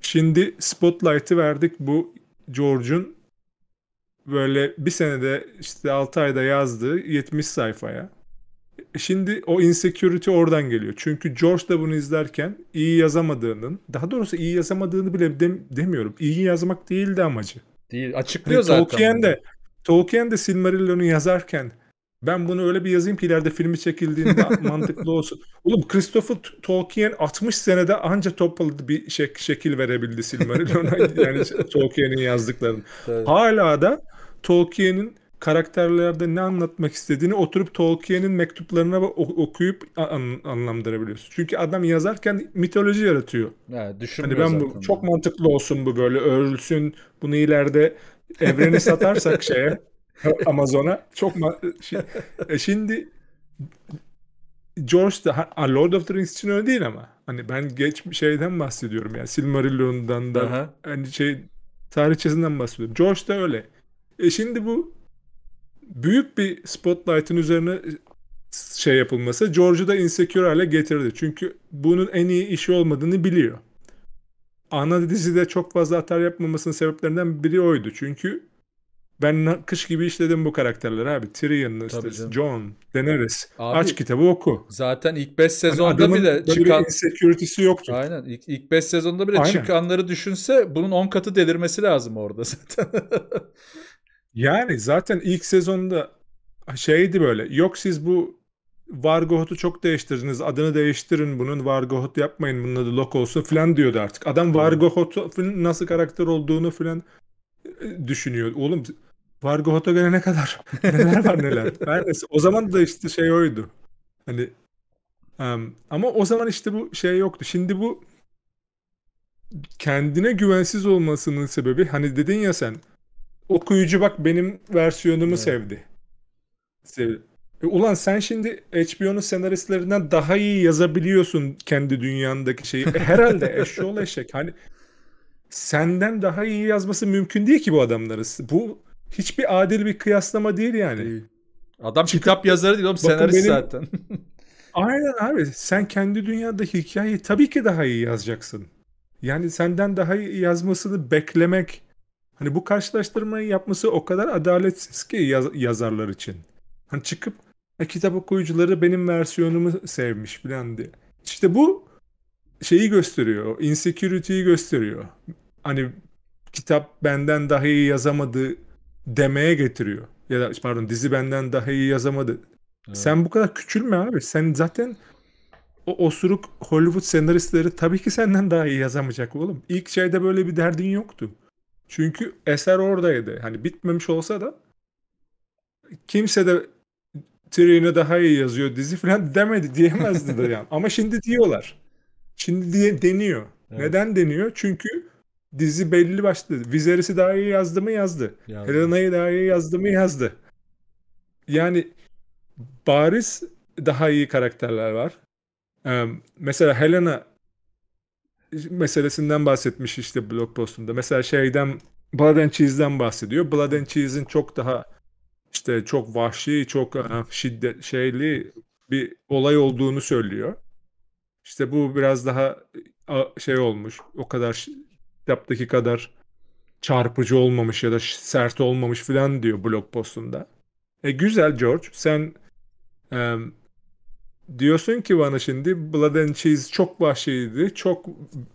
Şimdi Spotlight'ı verdik bu George'un böyle bir senede işte 6 ayda yazdığı 70 sayfaya. Şimdi o insecurity oradan geliyor. Çünkü George da bunu izlerken iyi yazamadığının, daha doğrusu iyi yazamadığını bile dem demiyorum. İyi yazmak değildi amacı. Değil, açıklıyor hani zaten. Tolkien de, Tolkien de Silmarillion'u yazarken ben bunu öyle bir yazayım ki ileride filmi çekildiğinde mantıklı olsun. Oğlum Christopher Tolkien 60 senede anca topladı bir şek şekil verebildi Silmarillion'a. yani şey, Tolkien'in yazdıklarını. Hala da Tolkien'in karakterlerde ne anlatmak istediğini oturup Tolkien'in mektuplarına okuyup an- anlamlandırabiliyorsun. Çünkü adam yazarken mitoloji yaratıyor. Yani düşünmüyor hani ben zaten bu, çok mantıklı olsun bu böyle örülsün. Bunu ileride evreni satarsak şeye Amazon'a çok ma- şey, e şimdi George da A Lord of the Rings için öyle değil ama. Hani ben geç şeyden bahsediyorum yani Silmarillion'dan da Aha. hani şey tarihçesinden bahsediyorum. George da öyle. E şimdi bu büyük bir spotlight'ın üzerine e, şey yapılması George'u da insecure hale getirdi. Çünkü bunun en iyi işi olmadığını biliyor. Ana dizide çok fazla atar yapmamasının sebeplerinden biri oydu. Çünkü ben kış gibi işledim bu karakterleri abi. Tyrion, işte Jon, Daenerys. Abi, Aç kitabı oku. Zaten ilk 5 hani sezonda yani bile çıkan... security'si yoktu. Aynen. İlk, ilk 5 sezonda bile Aynen. çıkanları düşünse bunun 10 katı delirmesi lazım orada zaten. yani zaten ilk sezonda şeydi böyle. Yok siz bu Vargohot'u çok değiştirdiniz. Adını değiştirin bunun. Vargohot yapmayın. Bunun adı Lok olsun falan diyordu artık. Adam Vargohot'un nasıl karakter olduğunu falan e, düşünüyor. Oğlum Vargo göre ne kadar neler var neler. Her O zaman da işte şey oydu. Hani um, ama o zaman işte bu şey yoktu. Şimdi bu kendine güvensiz olmasının sebebi hani dedin ya sen okuyucu bak benim versiyonumu evet. sevdi. sevdi. E, ulan sen şimdi HBO'nun senaristlerinden daha iyi yazabiliyorsun kendi dünyandaki şeyi. E, herhalde eşşoğlu eşek. Hani senden daha iyi yazması mümkün değil ki bu adamların. Bu hiçbir adil bir kıyaslama değil yani. Değil. Adam Çıkıp, kitap yazarı değil oğlum senarist benim, zaten. aynen abi sen kendi dünyada hikayeyi tabii ki daha iyi yazacaksın. Yani senden daha iyi yazmasını beklemek hani bu karşılaştırmayı yapması o kadar adaletsiz ki yaz, yazarlar için. Hani çıkıp ha, e, kitap okuyucuları benim versiyonumu sevmiş falan diye. İşte bu şeyi gösteriyor. Insecurity'yi gösteriyor. Hani kitap benden daha iyi yazamadığı demeye getiriyor. Ya da pardon dizi benden daha iyi yazamadı. Evet. Sen bu kadar küçülme abi. Sen zaten o osuruk Hollywood senaristleri tabii ki senden daha iyi yazamayacak oğlum. İlk şeyde böyle bir derdin yoktu. Çünkü eser oradaydı. Hani bitmemiş olsa da kimse de Trina daha iyi yazıyor dizi falan demedi diyemezdi de yani. Ama şimdi diyorlar. Şimdi diye deniyor. Evet. Neden deniyor? Çünkü dizi belli başladı. Viserys'i daha iyi yazdı mı yazdı. yazdı. Helena'yı daha iyi yazdı mı yazdı. Yani bariz daha iyi karakterler var. Ee, mesela Helena meselesinden bahsetmiş işte blog postunda. Mesela şeyden Blood and Cheese'den bahsediyor. Blood and Cheese'in çok daha işte çok vahşi, çok şiddet şeyli bir olay olduğunu söylüyor. İşte bu biraz daha şey olmuş. O kadar kitaptaki kadar çarpıcı olmamış ya da sert olmamış filan diyor blog postunda. E güzel George sen e, diyorsun ki bana şimdi Blood and Cheese çok vahşiydi, çok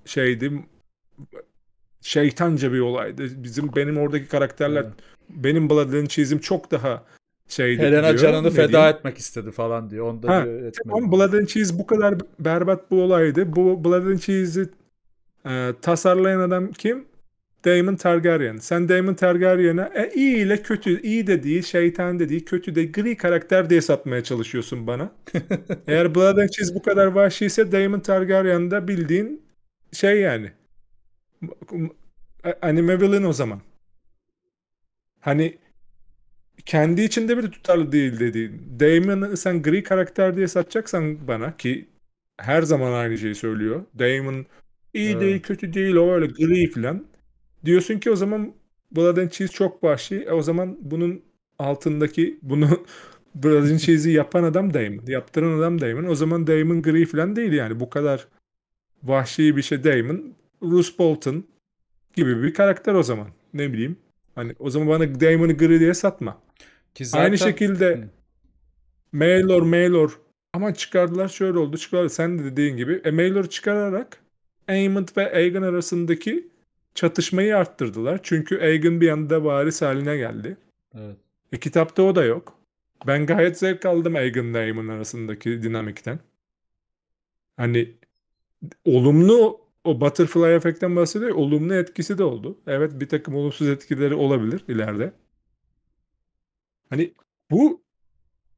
şeydi, şeytanca bir olaydı. Bizim benim oradaki karakterler evet. benim Blood and Cheese'im çok daha şeydi Helena diyor. canını ne feda diyeyim? etmek istedi falan diyor. Onda ha, diyor Tamam Blood and Cheese bu kadar berbat bu olaydı. Bu Blood and Cheese'i ee, tasarlayan adam kim? Damon Targaryen. Sen Damon Targaryen'e e, iyi ile kötü, iyi de dediği, şeytan dediği, kötü de gri karakter diye satmaya çalışıyorsun bana. Eğer Blood and Cheese bu kadar vahşiyse Damon Targaryen de bildiğin şey yani. Anime villain o zaman. Hani kendi içinde bir tutarlı değil dedi. Damon'ı sen gri karakter diye satacaksan bana ki her zaman aynı şeyi söylüyor. Damon İyi evet. değil kötü değil o öyle gri falan. Diyorsun ki o zaman Blood and Cheese çok vahşi. E o zaman bunun altındaki bunu Blood and Cheese'i yapan adam Damon. Yaptıran adam Damon. O zaman Damon gri falan değil yani. Bu kadar vahşi bir şey Damon. Rus Bolton gibi bir karakter o zaman. Ne bileyim. Hani o zaman bana Damon'ı gri diye satma. Ki zaten... Aynı şekilde Hı. Mailor Mailor ama çıkardılar şöyle oldu çıkardılar. Sen de dediğin gibi e, Mailor'u çıkararak Aemond ve Aegon arasındaki çatışmayı arttırdılar. Çünkü Aegon bir anda varis haline geldi. Evet. E, kitapta o da yok. Ben gayet zevk aldım Aegon ile Aemon arasındaki dinamikten. Hani olumlu o butterfly efektten bahsediyor. Olumlu etkisi de oldu. Evet bir takım olumsuz etkileri olabilir ileride. Hani bu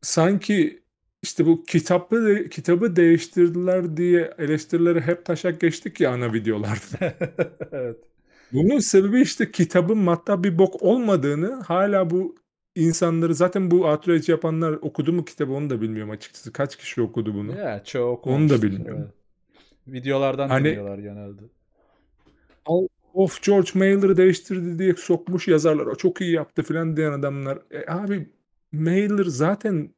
sanki işte bu kitabı kitabı değiştirdiler diye eleştirileri hep taşak geçtik ya ana videolarda. evet. Bunun sebebi işte kitabın matta bir bok olmadığını hala bu insanları zaten bu outrage yapanlar okudu mu kitabı onu da bilmiyorum açıkçası. Kaç kişi okudu bunu? Ya çok. Onu da bilmiyorum. Videolardan hani, dinliyorlar genelde. Al, of George Mailer'ı değiştirdi diye sokmuş yazarlar. O çok iyi yaptı filan diyen adamlar. E, abi Mailer zaten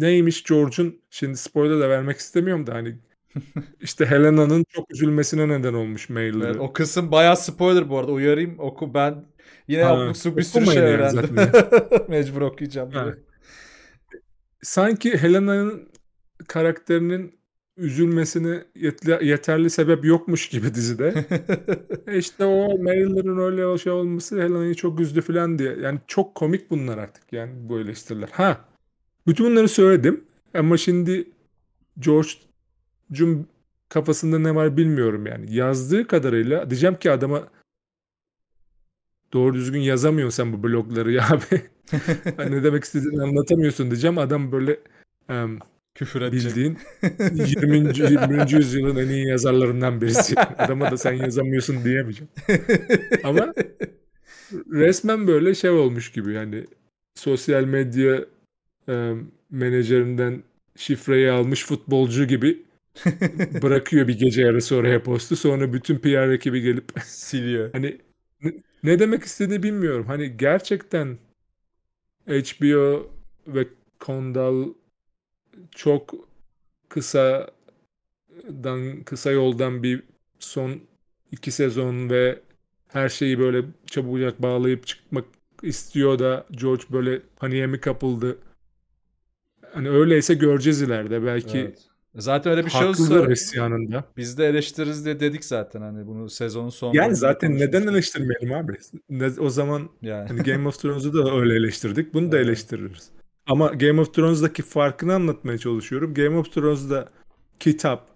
neymiş George'un şimdi spoiler da vermek istemiyorum da hani işte Helena'nın çok üzülmesine neden olmuş mailleri. Evet, o kısım bayağı spoiler bu arada uyarayım oku ben yine ha, bir sürü şey öğrendim. Mecbur okuyacağım. Ha. Sanki Helena'nın karakterinin üzülmesine yetli, yeterli sebep yokmuş gibi dizide. e işte o Marilyn'in öyle şey olması Helena'yı çok üzdü falan diye. Yani çok komik bunlar artık yani bu eleştiriler. Ha bütün bunları söyledim. Ama şimdi George'cum kafasında ne var bilmiyorum yani. Yazdığı kadarıyla diyeceğim ki adama doğru düzgün yazamıyorsun sen bu blogları ya abi. hani ne demek istediğini anlatamıyorsun diyeceğim. Adam böyle um, küfür edecek. Bildiğin 20. 20. yüzyılın en iyi yazarlarından birisi. Adama da sen yazamıyorsun diyemeyeceğim. Ama resmen böyle şey olmuş gibi yani sosyal medya e, menajerinden şifreyi almış futbolcu gibi bırakıyor bir gece yarısı oraya postu. Sonra bütün PR ekibi gelip siliyor. Hani ne, demek istediğini bilmiyorum. Hani gerçekten HBO ve Kondal çok kısa dan kısa yoldan bir son iki sezon ve her şeyi böyle çabucak bağlayıp çıkmak istiyor da George böyle paniğe mi kapıldı? hani öyleyse göreceğiz ileride belki. Evet. Zaten öyle bir şey olsa isyanında. biz de eleştiririz diye dedik zaten hani bunu sezonun sonu. Yani zaten neden eleştirmeyelim abi? Ne, o zaman yani. hani Game of Thrones'u da öyle eleştirdik. Bunu da eleştiririz. Ama Game of Thrones'daki farkını anlatmaya çalışıyorum. Game of Thrones'da kitap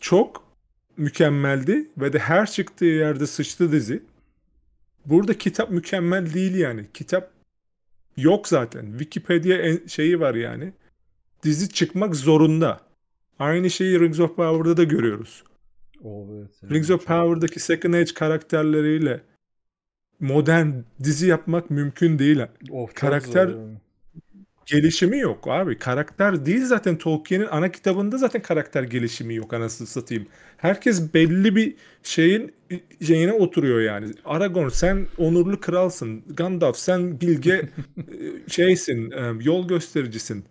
çok mükemmeldi ve de her çıktığı yerde sıçtı dizi. Burada kitap mükemmel değil yani. Kitap Yok zaten. Wikipedia şeyi var yani. Dizi çıkmak zorunda. Aynı şeyi Rings of Power'da da görüyoruz. Oh, evet, Rings of Power'daki Second Age karakterleriyle modern dizi yapmak mümkün değil. Of, Karakter zor, yani gelişimi yok abi. Karakter değil zaten Tolkien'in ana kitabında zaten karakter gelişimi yok anasını satayım. Herkes belli bir şeyin şeyine oturuyor yani. Aragorn sen onurlu kralsın. Gandalf sen bilge e, şeysin, e, yol göstericisin.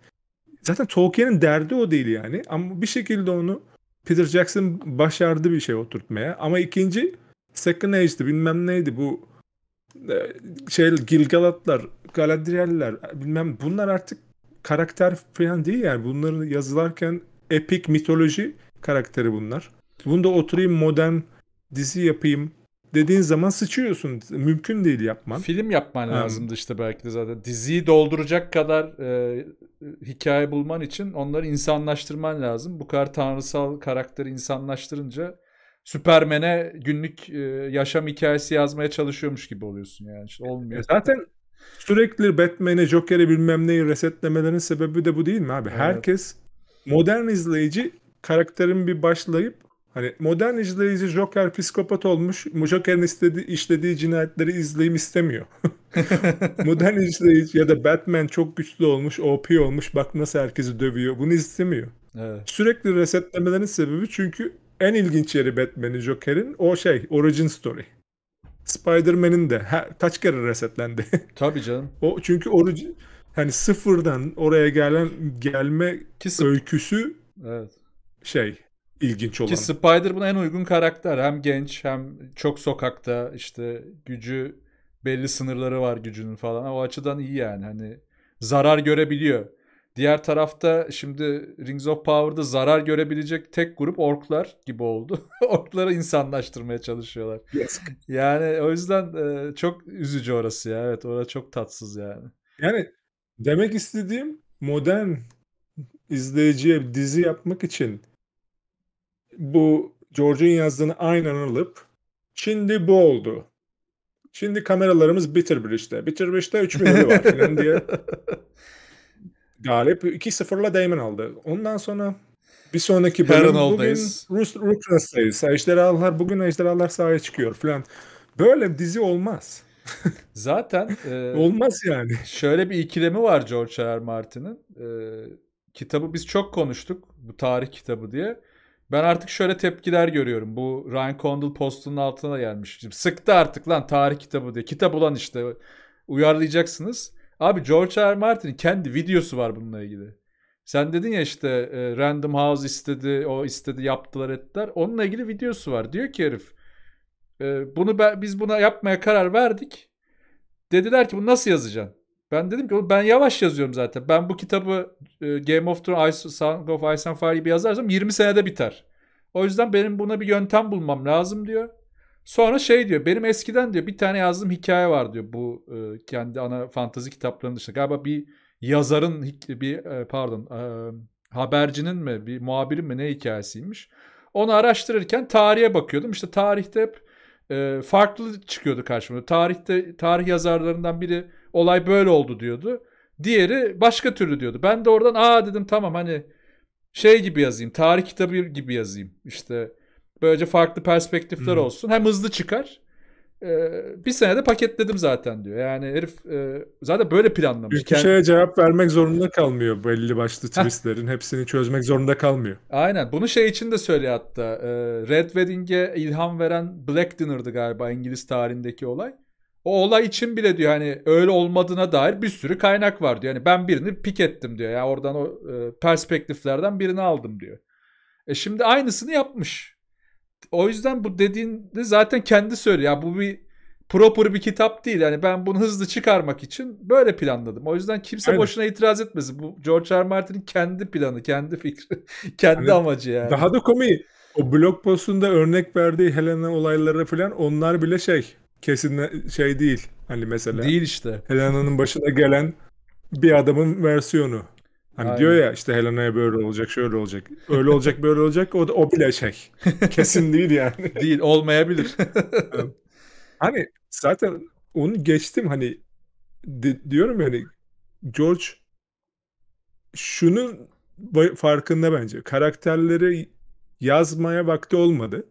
Zaten Tolkien'in derdi o değil yani. Ama bir şekilde onu Peter Jackson başardı bir şey oturtmaya. Ama ikinci Second Age'di bilmem neydi bu e, şey Gilgalatlar Galadriel'ler bilmem bunlar artık karakter falan değil yani. Bunları yazılarken epik mitoloji karakteri bunlar. Bunu da oturayım modern dizi yapayım dediğin zaman sıçıyorsun. Mümkün değil yapman. Film yapman lazımdı işte belki de zaten. Diziyi dolduracak kadar e, hikaye bulman için onları insanlaştırman lazım. Bu kadar tanrısal karakteri insanlaştırınca Süpermen'e günlük e, yaşam hikayesi yazmaya çalışıyormuş gibi oluyorsun yani. İşte olmuyor. E, zaten Sürekli Batman'e, Joker'e bilmem neyi resetlemelerin sebebi de bu değil mi abi? Evet. Herkes modern izleyici karakterin bir başlayıp hani modern izleyici Joker psikopat olmuş. Joker'in istediği, işlediği cinayetleri izleyim istemiyor. modern izleyici ya da Batman çok güçlü olmuş, OP olmuş. Bak nasıl herkesi dövüyor. Bunu istemiyor. Evet. Sürekli resetlemelerin sebebi çünkü en ilginç yeri Batman'in, Joker'in o şey origin story. Spider-Man'in de her, kaç kere resetlendi. Tabii canım. o çünkü orucu hani sıfırdan oraya gelen gelme Ki öyküsü evet. şey ilginç olan. Ki Spider buna en uygun karakter. Hem genç hem çok sokakta işte gücü belli sınırları var gücünün falan. O açıdan iyi yani. Hani zarar görebiliyor. Diğer tarafta şimdi Rings of Power'da zarar görebilecek tek grup orklar gibi oldu. Orkları insanlaştırmaya çalışıyorlar. Yes. Yani o yüzden e, çok üzücü orası ya. Evet orada çok tatsız yani. Yani demek istediğim modern izleyiciye dizi yapmak için bu George'un yazdığını aynen alıp şimdi bu oldu. Şimdi kameralarımız Bitter Bridge'de. Bitter Bridge'de 3 milyonu var falan diye galip. 2-0'la Damon aldı. Ondan sonra bir sonraki bölüm bugün Rus Rukras'tayız. Ejderhalar bugün ejderhalar sahaya çıkıyor falan. Böyle dizi olmaz. Zaten e, olmaz yani. Şöyle bir ikilemi var George R. R. Martin'in. E, kitabı biz çok konuştuk bu tarih kitabı diye. Ben artık şöyle tepkiler görüyorum. Bu Ryan Condal postunun altına gelmiş. Sıktı artık lan tarih kitabı diye. Kitap olan işte uyarlayacaksınız. Abi George R. Martin kendi videosu var bununla ilgili. Sen dedin ya işte e, Random House istedi, o istedi, yaptılar ettiler. Onunla ilgili videosu var. Diyor ki herif e, bunu ben, biz buna yapmaya karar verdik. Dediler ki bunu nasıl yazacaksın? Ben dedim ki ben yavaş yazıyorum zaten. Ben bu kitabı e, Game of Thrones, Song of Ice and Fire gibi yazarsam 20 senede biter. O yüzden benim buna bir yöntem bulmam lazım diyor. Sonra şey diyor benim eskiden diyor bir tane yazdığım hikaye var diyor bu e, kendi ana fantazi kitaplarının dışında. Galiba bir yazarın bir e, pardon e, habercinin mi bir muhabirin mi ne hikayesiymiş. Onu araştırırken tarihe bakıyordum işte tarihte hep e, farklı çıkıyordu karşıma. Tarihte tarih yazarlarından biri olay böyle oldu diyordu. Diğeri başka türlü diyordu. Ben de oradan aa dedim tamam hani şey gibi yazayım tarih kitabı gibi yazayım işte Böylece farklı perspektifler Hı. olsun. Hem hızlı çıkar. E, bir senede paketledim zaten diyor. Yani herif e, zaten böyle planlamış. Hiçbir Kend... cevap vermek zorunda kalmıyor belli başlı twistlerin. Hepsini çözmek zorunda kalmıyor. Aynen. Bunu şey için de söylüyor hatta. E, Red Wedding'e ilham veren Black Dinner'dı galiba İngiliz tarihindeki olay. O olay için bile diyor hani öyle olmadığına dair bir sürü kaynak var diyor. Yani ben birini pik ettim diyor. Ya yani oradan o e, perspektiflerden birini aldım diyor. E şimdi aynısını yapmış o yüzden bu dediğini zaten kendi söylüyor. Yani bu bir proper bir kitap değil. Yani ben bunu hızlı çıkarmak için böyle planladım. O yüzden kimse Aynen. boşuna itiraz etmesin. Bu George R. Martin'in kendi planı, kendi fikri, kendi yani, amacı yani. Daha da komik. O blog postunda örnek verdiği Helena olayları falan onlar bile şey kesin şey değil. Hani mesela. Değil işte. Helena'nın başına gelen bir adamın versiyonu. Hani Aynen. diyor ya işte Helena'ya böyle olacak, şöyle olacak. Öyle olacak, böyle olacak. O da o bile şey. Kesin değil yani. değil, olmayabilir. hani zaten onu geçtim hani diyorum yani George şunun farkında bence. Karakterleri yazmaya vakti olmadı.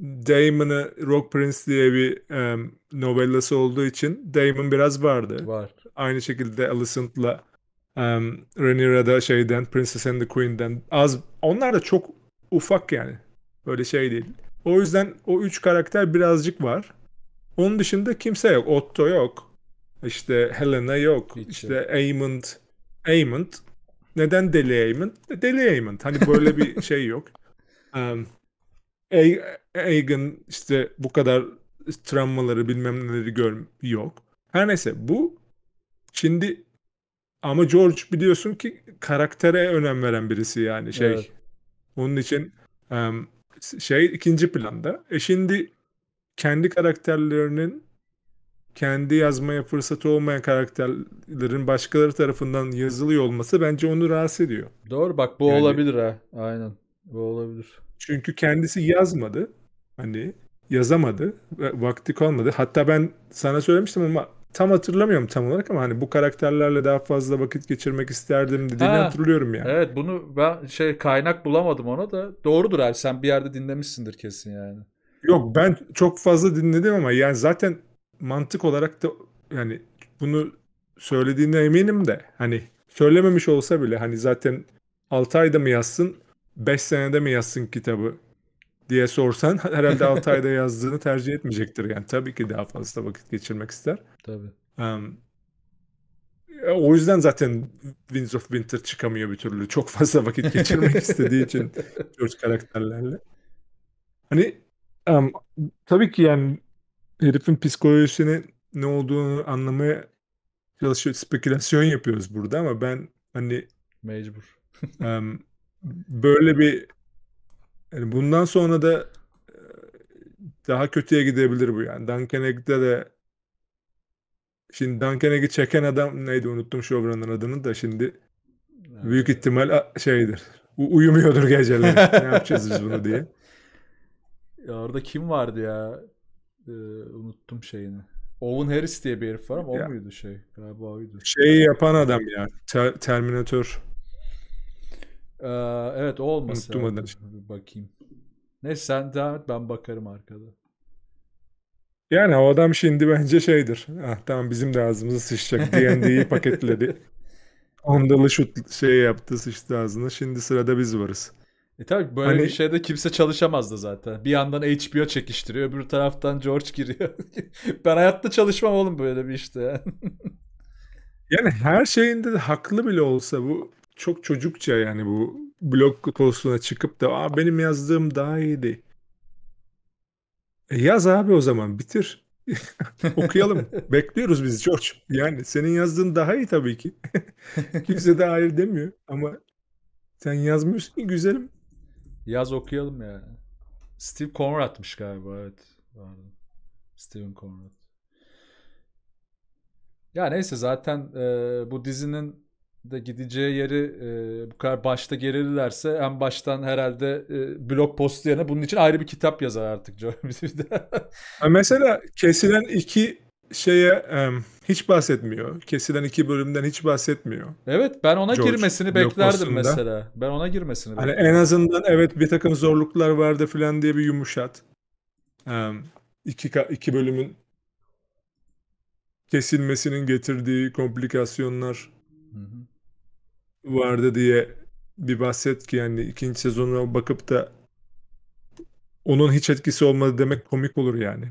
Damon'ı Rock Prince diye bir um, novellası olduğu için Damon biraz vardı. Var. Aynı şekilde Alicent'la Um, Rhaenyra'da şeyden, Princess and the Queen'den az. Onlar da çok ufak yani. Böyle şey değil. O yüzden o üç karakter birazcık var. Onun dışında kimse yok. Otto yok. İşte Helena yok. Hiç işte yok. Aemond. Neden deli Aemond? E, deli Aemond. Hani böyle bir şey yok. Um, Aegon işte bu kadar travmaları bilmem neleri gör yok. Her neyse bu şimdi ama George biliyorsun ki karaktere önem veren birisi yani şey. Evet. Onun için um, şey ikinci planda. E şimdi kendi karakterlerinin kendi yazmaya fırsatı olmayan karakterlerin başkaları tarafından yazılıyor olması bence onu rahatsız ediyor. Doğru bak bu yani, olabilir ha. Aynen. Bu olabilir. Çünkü kendisi yazmadı. Hani yazamadı. Vakti kalmadı. Hatta ben sana söylemiştim ama tam hatırlamıyorum tam olarak ama hani bu karakterlerle daha fazla vakit geçirmek isterdim dediğini ha, hatırlıyorum yani. Evet bunu ben şey kaynak bulamadım ona da doğrudur abi sen bir yerde dinlemişsindir kesin yani. Yok ben çok fazla dinledim ama yani zaten mantık olarak da yani bunu söylediğine eminim de hani söylememiş olsa bile hani zaten 6 ayda mı yazsın 5 senede mi yazsın kitabı diye sorsan herhalde 6 ayda yazdığını tercih etmeyecektir. Yani tabii ki daha fazla vakit geçirmek ister. Tabii. Um, o yüzden zaten Winds of Winter çıkamıyor bir türlü. Çok fazla vakit geçirmek istediği için George karakterlerle. Hani um, tabii ki yani herifin psikolojisini ne olduğunu anlamaya çalışıyor. Spekülasyon yapıyoruz burada ama ben hani mecbur. um, böyle bir yani bundan sonra da e, daha kötüye gidebilir bu yani. Duncan Egg'de de şimdi Duncan Egg'i çeken adam neydi unuttum şovranın adını da şimdi evet. büyük ihtimal şeydir. Uyumuyordur geceleri. ne yapacağız biz bunu diye. Ya orada kim vardı ya? Ee, unuttum şeyini. Owen Harris diye bir herif var ama ya. o muydu şey? Galiba oydu. Şeyi yapan adam ya. Ter- Terminator. Ee, evet o olmasın. Unuttum adını. bakayım. Ne sen devam ben bakarım arkada. Yani o adam şimdi bence şeydir. Ah tamam bizim de ağzımızı sıçacak. D&D'yi paketledi. Ondalı şut şey yaptı sıçtı ağzına. Şimdi sırada biz varız. E tabi böyle hani... bir şeyde kimse çalışamazdı zaten. Bir yandan HBO çekiştiriyor öbür taraftan George giriyor. ben hayatta çalışmam oğlum böyle bir işte. yani her şeyinde de haklı bile olsa bu çok çocukça yani bu blog postuna çıkıp da Aa, benim yazdığım daha iyiydi. E, yaz abi o zaman bitir. Okuyalım. Bekliyoruz biz George. Yani senin yazdığın daha iyi tabii ki. Kimse de hayır demiyor ama sen yazmıyorsun ki güzelim. Yaz okuyalım ya. Steve Conrad'mış galiba evet. Pardon. Steven Conrad. Ya neyse zaten e, bu dizinin da gideceği yeri e, bu kadar başta gerilirlerse en baştan herhalde e, blog postu yerine bunun için ayrı bir kitap yazar artık Joe Mesela kesilen iki şeye um, hiç bahsetmiyor. Kesilen iki bölümden hiç bahsetmiyor. Evet ben ona George, girmesini beklerdim mesela. Ben ona girmesini hani beklerdim. En azından evet bir takım zorluklar vardı falan diye bir yumuşat. Um, iki, iki bölümün kesilmesinin getirdiği komplikasyonlar vardı diye bir bahset ki yani ikinci sezonuna bakıp da onun hiç etkisi olmadı demek komik olur yani.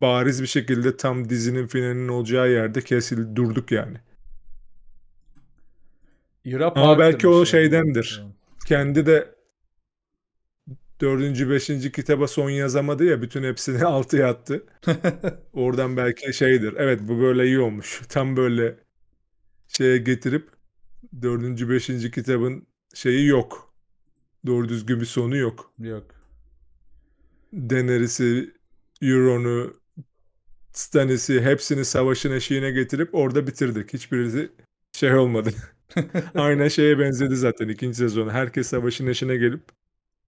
Bariz bir şekilde tam dizinin finalinin olacağı yerde kesildi durduk yani. Ira Ama belki o şey şeydendir. Yani. Kendi de dördüncü, beşinci kitaba son yazamadı ya bütün hepsini altıya attı. Oradan belki şeydir. Evet bu böyle iyi olmuş. Tam böyle şeye getirip dördüncü, beşinci kitabın şeyi yok. Doğru düzgün bir sonu yok. Yok. Daenerys'i, Euron'u, Stannis'i hepsini savaşın eşiğine getirip orada bitirdik. Hiçbirisi şey olmadı. Aynen şeye benzedi zaten ikinci sezonu. Herkes savaşın eşine gelip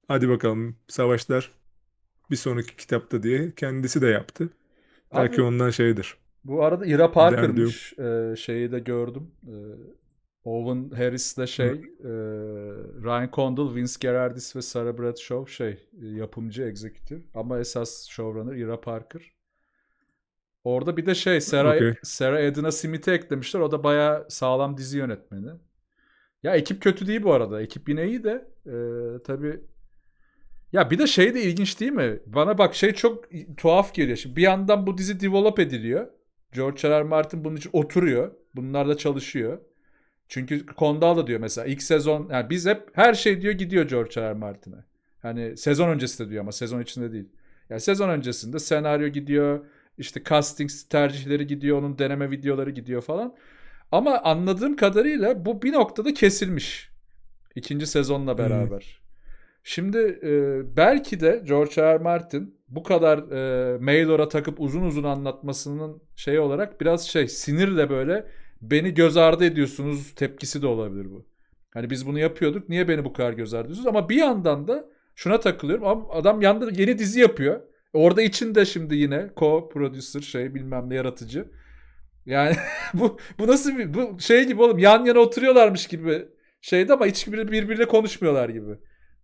hadi bakalım savaşlar bir sonraki kitapta diye kendisi de yaptı. Abi, Belki ondan şeydir. Bu arada Ira Parker'mış. Ee, şeyi de gördüm. Ee, Owen Harris de şey e, Ryan Condal, Vince Gerardis ve Sarah Bradshaw şey e, yapımcı, executive ama esas showrunner Ira Parker. Orada bir de şey Sarah, okay. Sarah Edna Smith'i eklemişler. O da baya sağlam dizi yönetmeni. Ya ekip kötü değil bu arada. Ekip yine iyi de e, tabii ya bir de şey de ilginç değil mi? Bana bak şey çok tuhaf geliyor. Şimdi bir yandan bu dizi develop ediliyor. George R. R. Martin bunun için oturuyor. Bunlar da çalışıyor. Çünkü Kondal da diyor mesela ilk sezon yani biz hep her şey diyor gidiyor George R. R. Martin'e. Hani sezon öncesi de diyor ama sezon içinde değil. Yani sezon öncesinde senaryo gidiyor, işte casting tercihleri gidiyor, onun deneme videoları gidiyor falan. Ama anladığım kadarıyla bu bir noktada kesilmiş. ikinci sezonla beraber. Hmm. Şimdi e, belki de George R. R. Martin bu kadar e, Maylor'a takıp uzun uzun anlatmasının şey olarak biraz şey sinirle böyle beni göz ardı ediyorsunuz tepkisi de olabilir bu. Hani biz bunu yapıyorduk niye beni bu kadar göz ardı ediyorsunuz ama bir yandan da şuna takılıyorum adam yanda yeni dizi yapıyor. Orada içinde şimdi yine co-producer şey bilmem ne yaratıcı. Yani bu bu nasıl bir bu şey gibi oğlum yan yana oturuyorlarmış gibi şeydi ama hiç bir, birbiriyle konuşmuyorlar gibi.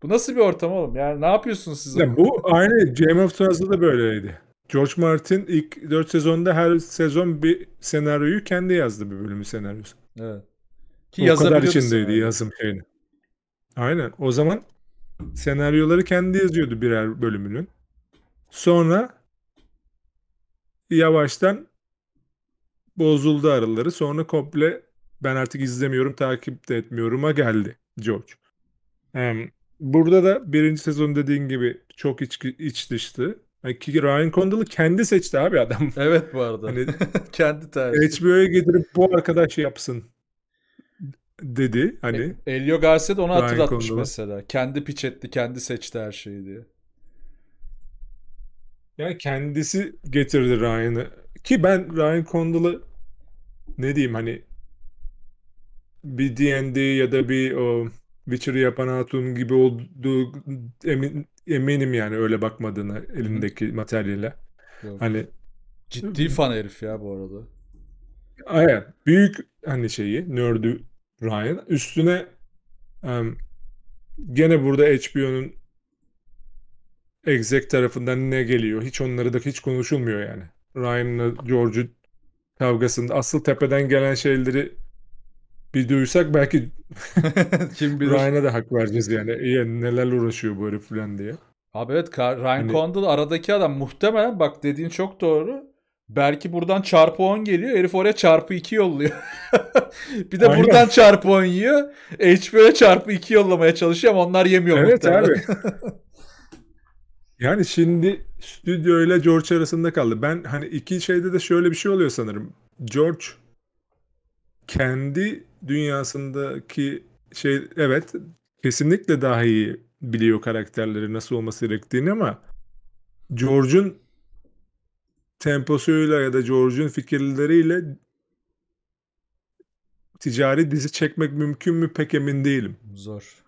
Bu nasıl bir ortam oğlum? Yani ne yapıyorsunuz siz? Ya, bu aynı Game of Thrones'da da böyleydi. George Martin ilk 4 sezonda her sezon bir senaryoyu kendi yazdı bir bölümü senaryosu. Evet. Ki o kadar içindeydi yani. yazım şeyini. Aynen. O zaman senaryoları kendi yazıyordu birer bölümünün. Sonra yavaştan bozuldu araları. Sonra komple ben artık izlemiyorum, takip de etmiyorum'a geldi George. burada da birinci sezon dediğin gibi çok iç, iç dıştı. Hani Ryan Condal'ı kendi seçti abi adam. Evet bu arada. Hani kendi tercih. HBO'ya getirip bu arkadaş yapsın dedi hani. E, Elio Garcia da onu Ryan hatırlatmış Condal'ı. mesela. Kendi piç etti, kendi seçti her şeyi diye. Yani kendisi getirdi Ryan'ı. Ki ben Ryan Condal'ı ne diyeyim hani bir D&D ya da bir o Witcher'ı yapan hatun gibi olduğu emin, eminim yani öyle bakmadığını elindeki Hı-hı. materyale. Yok. Hani ciddi fan herif ya bu arada. Aynen. Büyük hani şeyi nerd'ü Ryan. Üstüne um, gene burada HBO'nun exec tarafından ne geliyor? Hiç onları da hiç konuşulmuyor yani. Ryan'la George'u kavgasında asıl tepeden gelen şeyleri bir dövüşsek belki Kim bilir. Ryan'a da hak vereceğiz yani. İyi neler uğraşıyor bu herif falan diye. Abi evet Ryan hani... Condal aradaki adam muhtemelen bak dediğin çok doğru. Belki buradan çarpı 10 geliyor. Herif oraya çarpı 2 yolluyor. bir de Aynen. buradan çarpı 10 yiyor. HBO'ya çarpı 2 yollamaya çalışıyor ama onlar yemiyor. Evet muhtemelen. abi. yani şimdi stüdyo ile George arasında kaldı. Ben hani iki şeyde de şöyle bir şey oluyor sanırım. George kendi dünyasındaki şey evet kesinlikle daha iyi biliyor karakterleri nasıl olması gerektiğini ama George'un temposuyla ya da George'un fikirleriyle ticari dizi çekmek mümkün mü pek emin değilim. Zor.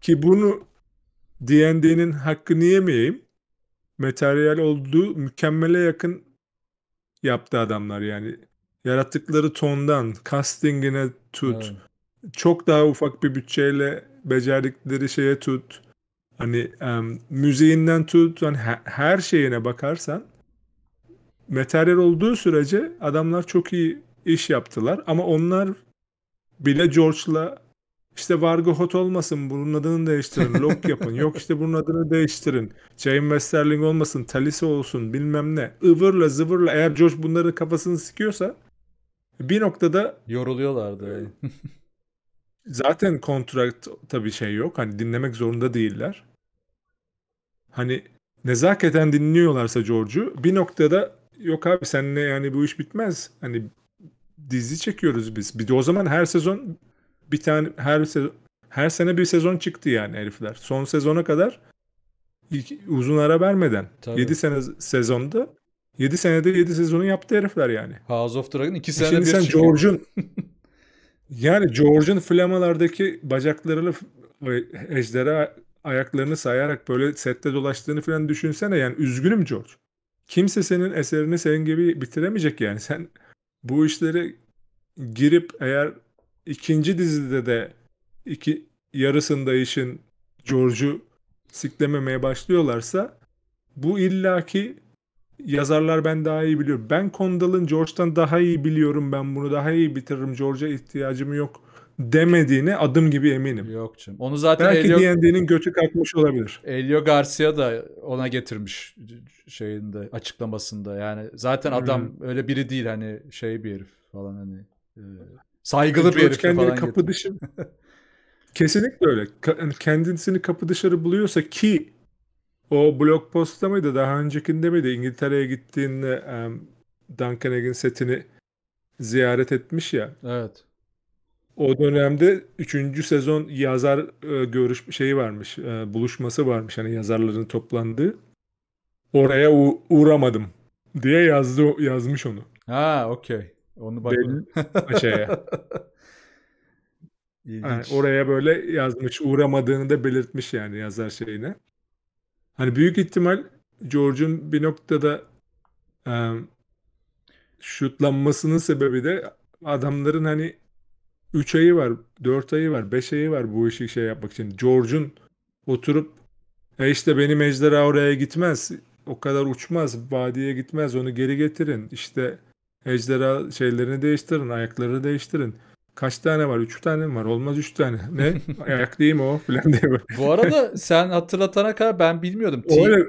Ki bunu D&D'nin hakkını yemeyeyim. Materyal olduğu mükemmele yakın yaptı adamlar yani yarattıkları tondan, castingine tut. Evet. Çok daha ufak bir bütçeyle becerdikleri şeye tut. Hani um, müziğinden tut hani her, her şeyine bakarsan materyal olduğu sürece adamlar çok iyi iş yaptılar ama onlar bile George'la işte Vargo Hot olmasın bunun adını değiştirin. lock yapın. Yok işte bunun adını değiştirin. Jane Westerling olmasın. Talisa olsun bilmem ne. Ivırla zıvırla eğer George bunların kafasını sikiyorsa bir noktada yoruluyorlardı. Yani. E, zaten kontrakt tabii şey yok. Hani dinlemek zorunda değiller. Hani nezaketen dinliyorlarsa George'u bir noktada yok abi seninle yani bu iş bitmez. Hani dizi çekiyoruz biz. Bir de o zaman her sezon bir tane her sezon her sene bir sezon çıktı yani herifler. Son sezona kadar uzun ara vermeden Tabii. 7 sene sezonda 7 senede 7 sezonu yaptı herifler yani. House of Dragon 2 e senede Şimdi bir sen George'un yani George'un flamalardaki bacaklarıyla ejderha ayaklarını sayarak böyle sette dolaştığını falan düşünsene yani üzgünüm George. Kimse senin eserini senin gibi bitiremeyecek yani. Sen bu işleri girip eğer ikinci dizide de iki yarısında işin George'u siklememeye başlıyorlarsa bu illaki yazarlar ben daha iyi biliyorum. Ben Kondalın George'dan daha iyi biliyorum ben bunu daha iyi bitiririm. George'a ihtiyacım yok demediğine adım gibi eminim. Yok canım. Onu zaten Belki Elio... D&D'nin götü kalkmış olabilir. Elio Garcia da ona getirmiş şeyinde açıklamasında. Yani zaten hmm. adam hmm. öyle biri değil hani şey bir herif falan hani e, saygılı e, George bir herif falan. Kapı getirmiş. dışı. Kesinlikle öyle. Hani kendisini kapı dışarı buluyorsa ki o blog postta mıydı? Daha öncekinde miydi? İngiltere'ye gittiğinde um, Duncan Egg'in setini ziyaret etmiş ya. Evet. O dönemde 3. sezon yazar e, görüş şeyi varmış. E, buluşması varmış hani yazarların toplandığı. Oraya u- uğramadım diye yazdı yazmış onu. Ha okey. Onu bakın. Aşağıya. yani oraya böyle yazmış. Uğramadığını da belirtmiş yani yazar şeyine. Hani büyük ihtimal George'un bir noktada e, şutlanmasının sebebi de adamların hani 3 ayı var, 4 ayı var, 5 ayı var bu işi şey yapmak için. George'un oturup e işte benim ejderha oraya gitmez, o kadar uçmaz, vadiye gitmez onu geri getirin. İşte ejderha şeylerini değiştirin, ayaklarını değiştirin. Kaç tane var? Üç tane mi var? Olmaz üç tane. Ne? Ayak değil mi o? Falan diye böyle. Bu arada sen hatırlatana kadar ben bilmiyordum. T, Öyle...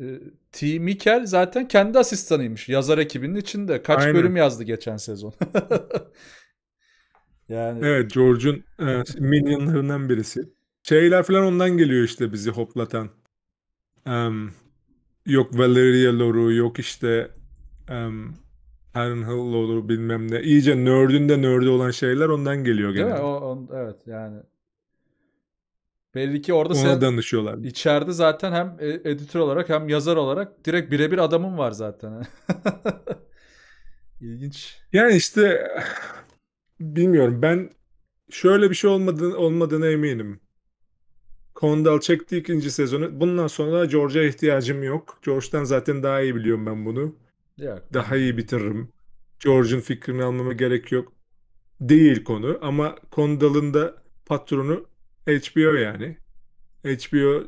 E, T. Mikel zaten kendi asistanıymış. Yazar ekibinin içinde. Kaç Aynen. bölüm yazdı geçen sezon. yani. Evet George'un e, minyonlarından birisi. Şeyler falan ondan geliyor işte bizi hoplatan. Um, yok Valeria Loru, yok işte um, Aaron Hill olur bilmem ne. İyice nerd'ün de nerd'ü olan şeyler ondan geliyor Değil Mi? O, on, evet yani. Belli ki orada Ona sen danışıyorlar. İçeride zaten hem e, editör olarak hem yazar olarak direkt birebir adamın var zaten. İlginç. Yani işte bilmiyorum ben şöyle bir şey olmadı olmadığına eminim. Kondal çekti ikinci sezonu. Bundan sonra George'a ihtiyacım yok. George'dan zaten daha iyi biliyorum ben bunu. Yok. Daha iyi bitiririm. George'un fikrini almama gerek yok. Değil konu ama Kondal'ın da patronu HBO yani. HBO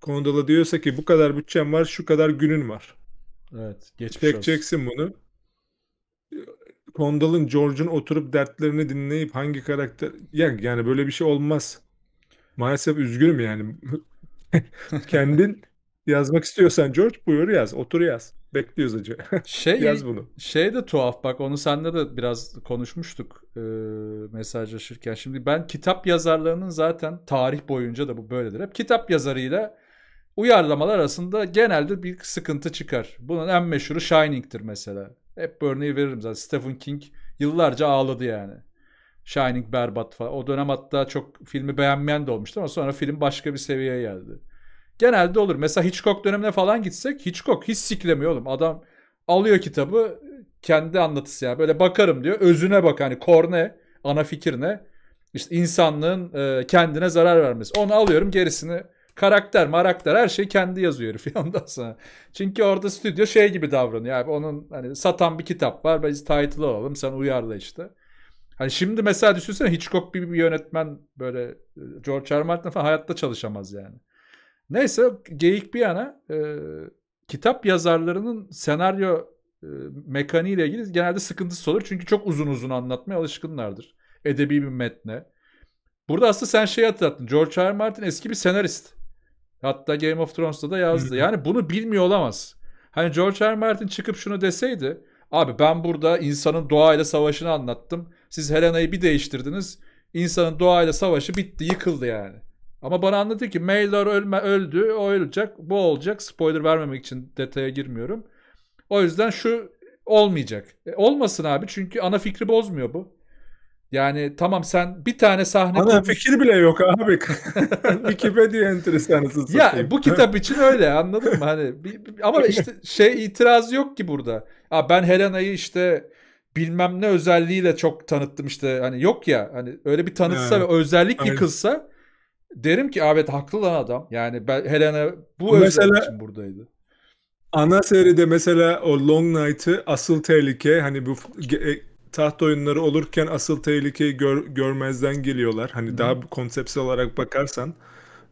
Kondala diyorsa ki bu kadar bütçen var, şu kadar günün var. Evet, geçmiş Çekeceksin olsun. bunu. Kondal'ın, George'un oturup dertlerini dinleyip hangi karakter... Yani, yani böyle bir şey olmaz. Maalesef üzgünüm yani. Kendin Yazmak istiyorsan George buyur yaz. Otur yaz. Bekliyoruz acı. Şey, yaz bunu. Şey de tuhaf bak onu senle de biraz konuşmuştuk e, mesajlaşırken. Şimdi ben kitap yazarlarının zaten tarih boyunca da bu böyledir. Hep kitap yazarıyla uyarlamalar arasında genelde bir sıkıntı çıkar. Bunun en meşhuru Shining'tir mesela. Hep bu örneği veririm zaten. Stephen King yıllarca ağladı yani. Shining berbat falan. O dönem hatta çok filmi beğenmeyen de olmuştu ama sonra film başka bir seviyeye geldi. Genelde olur. Mesela Hitchcock dönemine falan gitsek Hitchcock hiç siklemiyor oğlum. Adam alıyor kitabı kendi anlatısı yani Böyle bakarım diyor. Özüne bak hani korne ana fikir ne? İşte insanlığın e, kendine zarar vermesi. Onu alıyorum gerisini karakter marakter her şeyi kendi yazıyor herif ondan sonra. Çünkü orada stüdyo şey gibi davranıyor. Yani onun hani satan bir kitap var biz title alalım sen uyarla işte. Hani şimdi mesela düşünsene Hitchcock bir bir yönetmen böyle e, George R. Martin falan hayatta çalışamaz yani. Neyse geyik bir yana e, kitap yazarlarının senaryo e, mekaniği ile ilgili genelde sıkıntısı olur. Çünkü çok uzun uzun anlatmaya alışkınlardır. Edebi bir metne. Burada aslında sen şeyi hatırlattın. George R. R. Martin eski bir senarist. Hatta Game of Thrones'ta da yazdı. Yani bunu bilmiyor olamaz. Hani George R. R. Martin çıkıp şunu deseydi. Abi ben burada insanın doğayla savaşını anlattım. Siz Helena'yı bir değiştirdiniz. İnsanın doğayla savaşı bitti, yıkıldı yani. Ama bana anlatıyor ki Maylor ölme, öldü, o ölecek, bu olacak. Spoiler vermemek için detaya girmiyorum. O yüzden şu olmayacak. E, olmasın abi çünkü ana fikri bozmuyor bu. Yani tamam sen bir tane sahne... Ana koymuş... fikir bile yok abi. Wikipedia enteresanısın. Ya bu kitap için öyle anladın mı? Hani, bir, bir, ama işte şey itiraz yok ki burada. Aa, ben Helena'yı işte bilmem ne özelliğiyle çok tanıttım işte. Hani yok ya hani öyle bir tanıtsa ve özellik Aynen. yıkılsa derim ki evet haklı lan adam. Yani ben, Helena bu mesela, için buradaydı. Ana seride mesela o Long Night'ı asıl tehlike hani bu e, taht oyunları olurken asıl tehlikeyi gör, görmezden geliyorlar. Hani Hı. daha konseptsel olarak bakarsan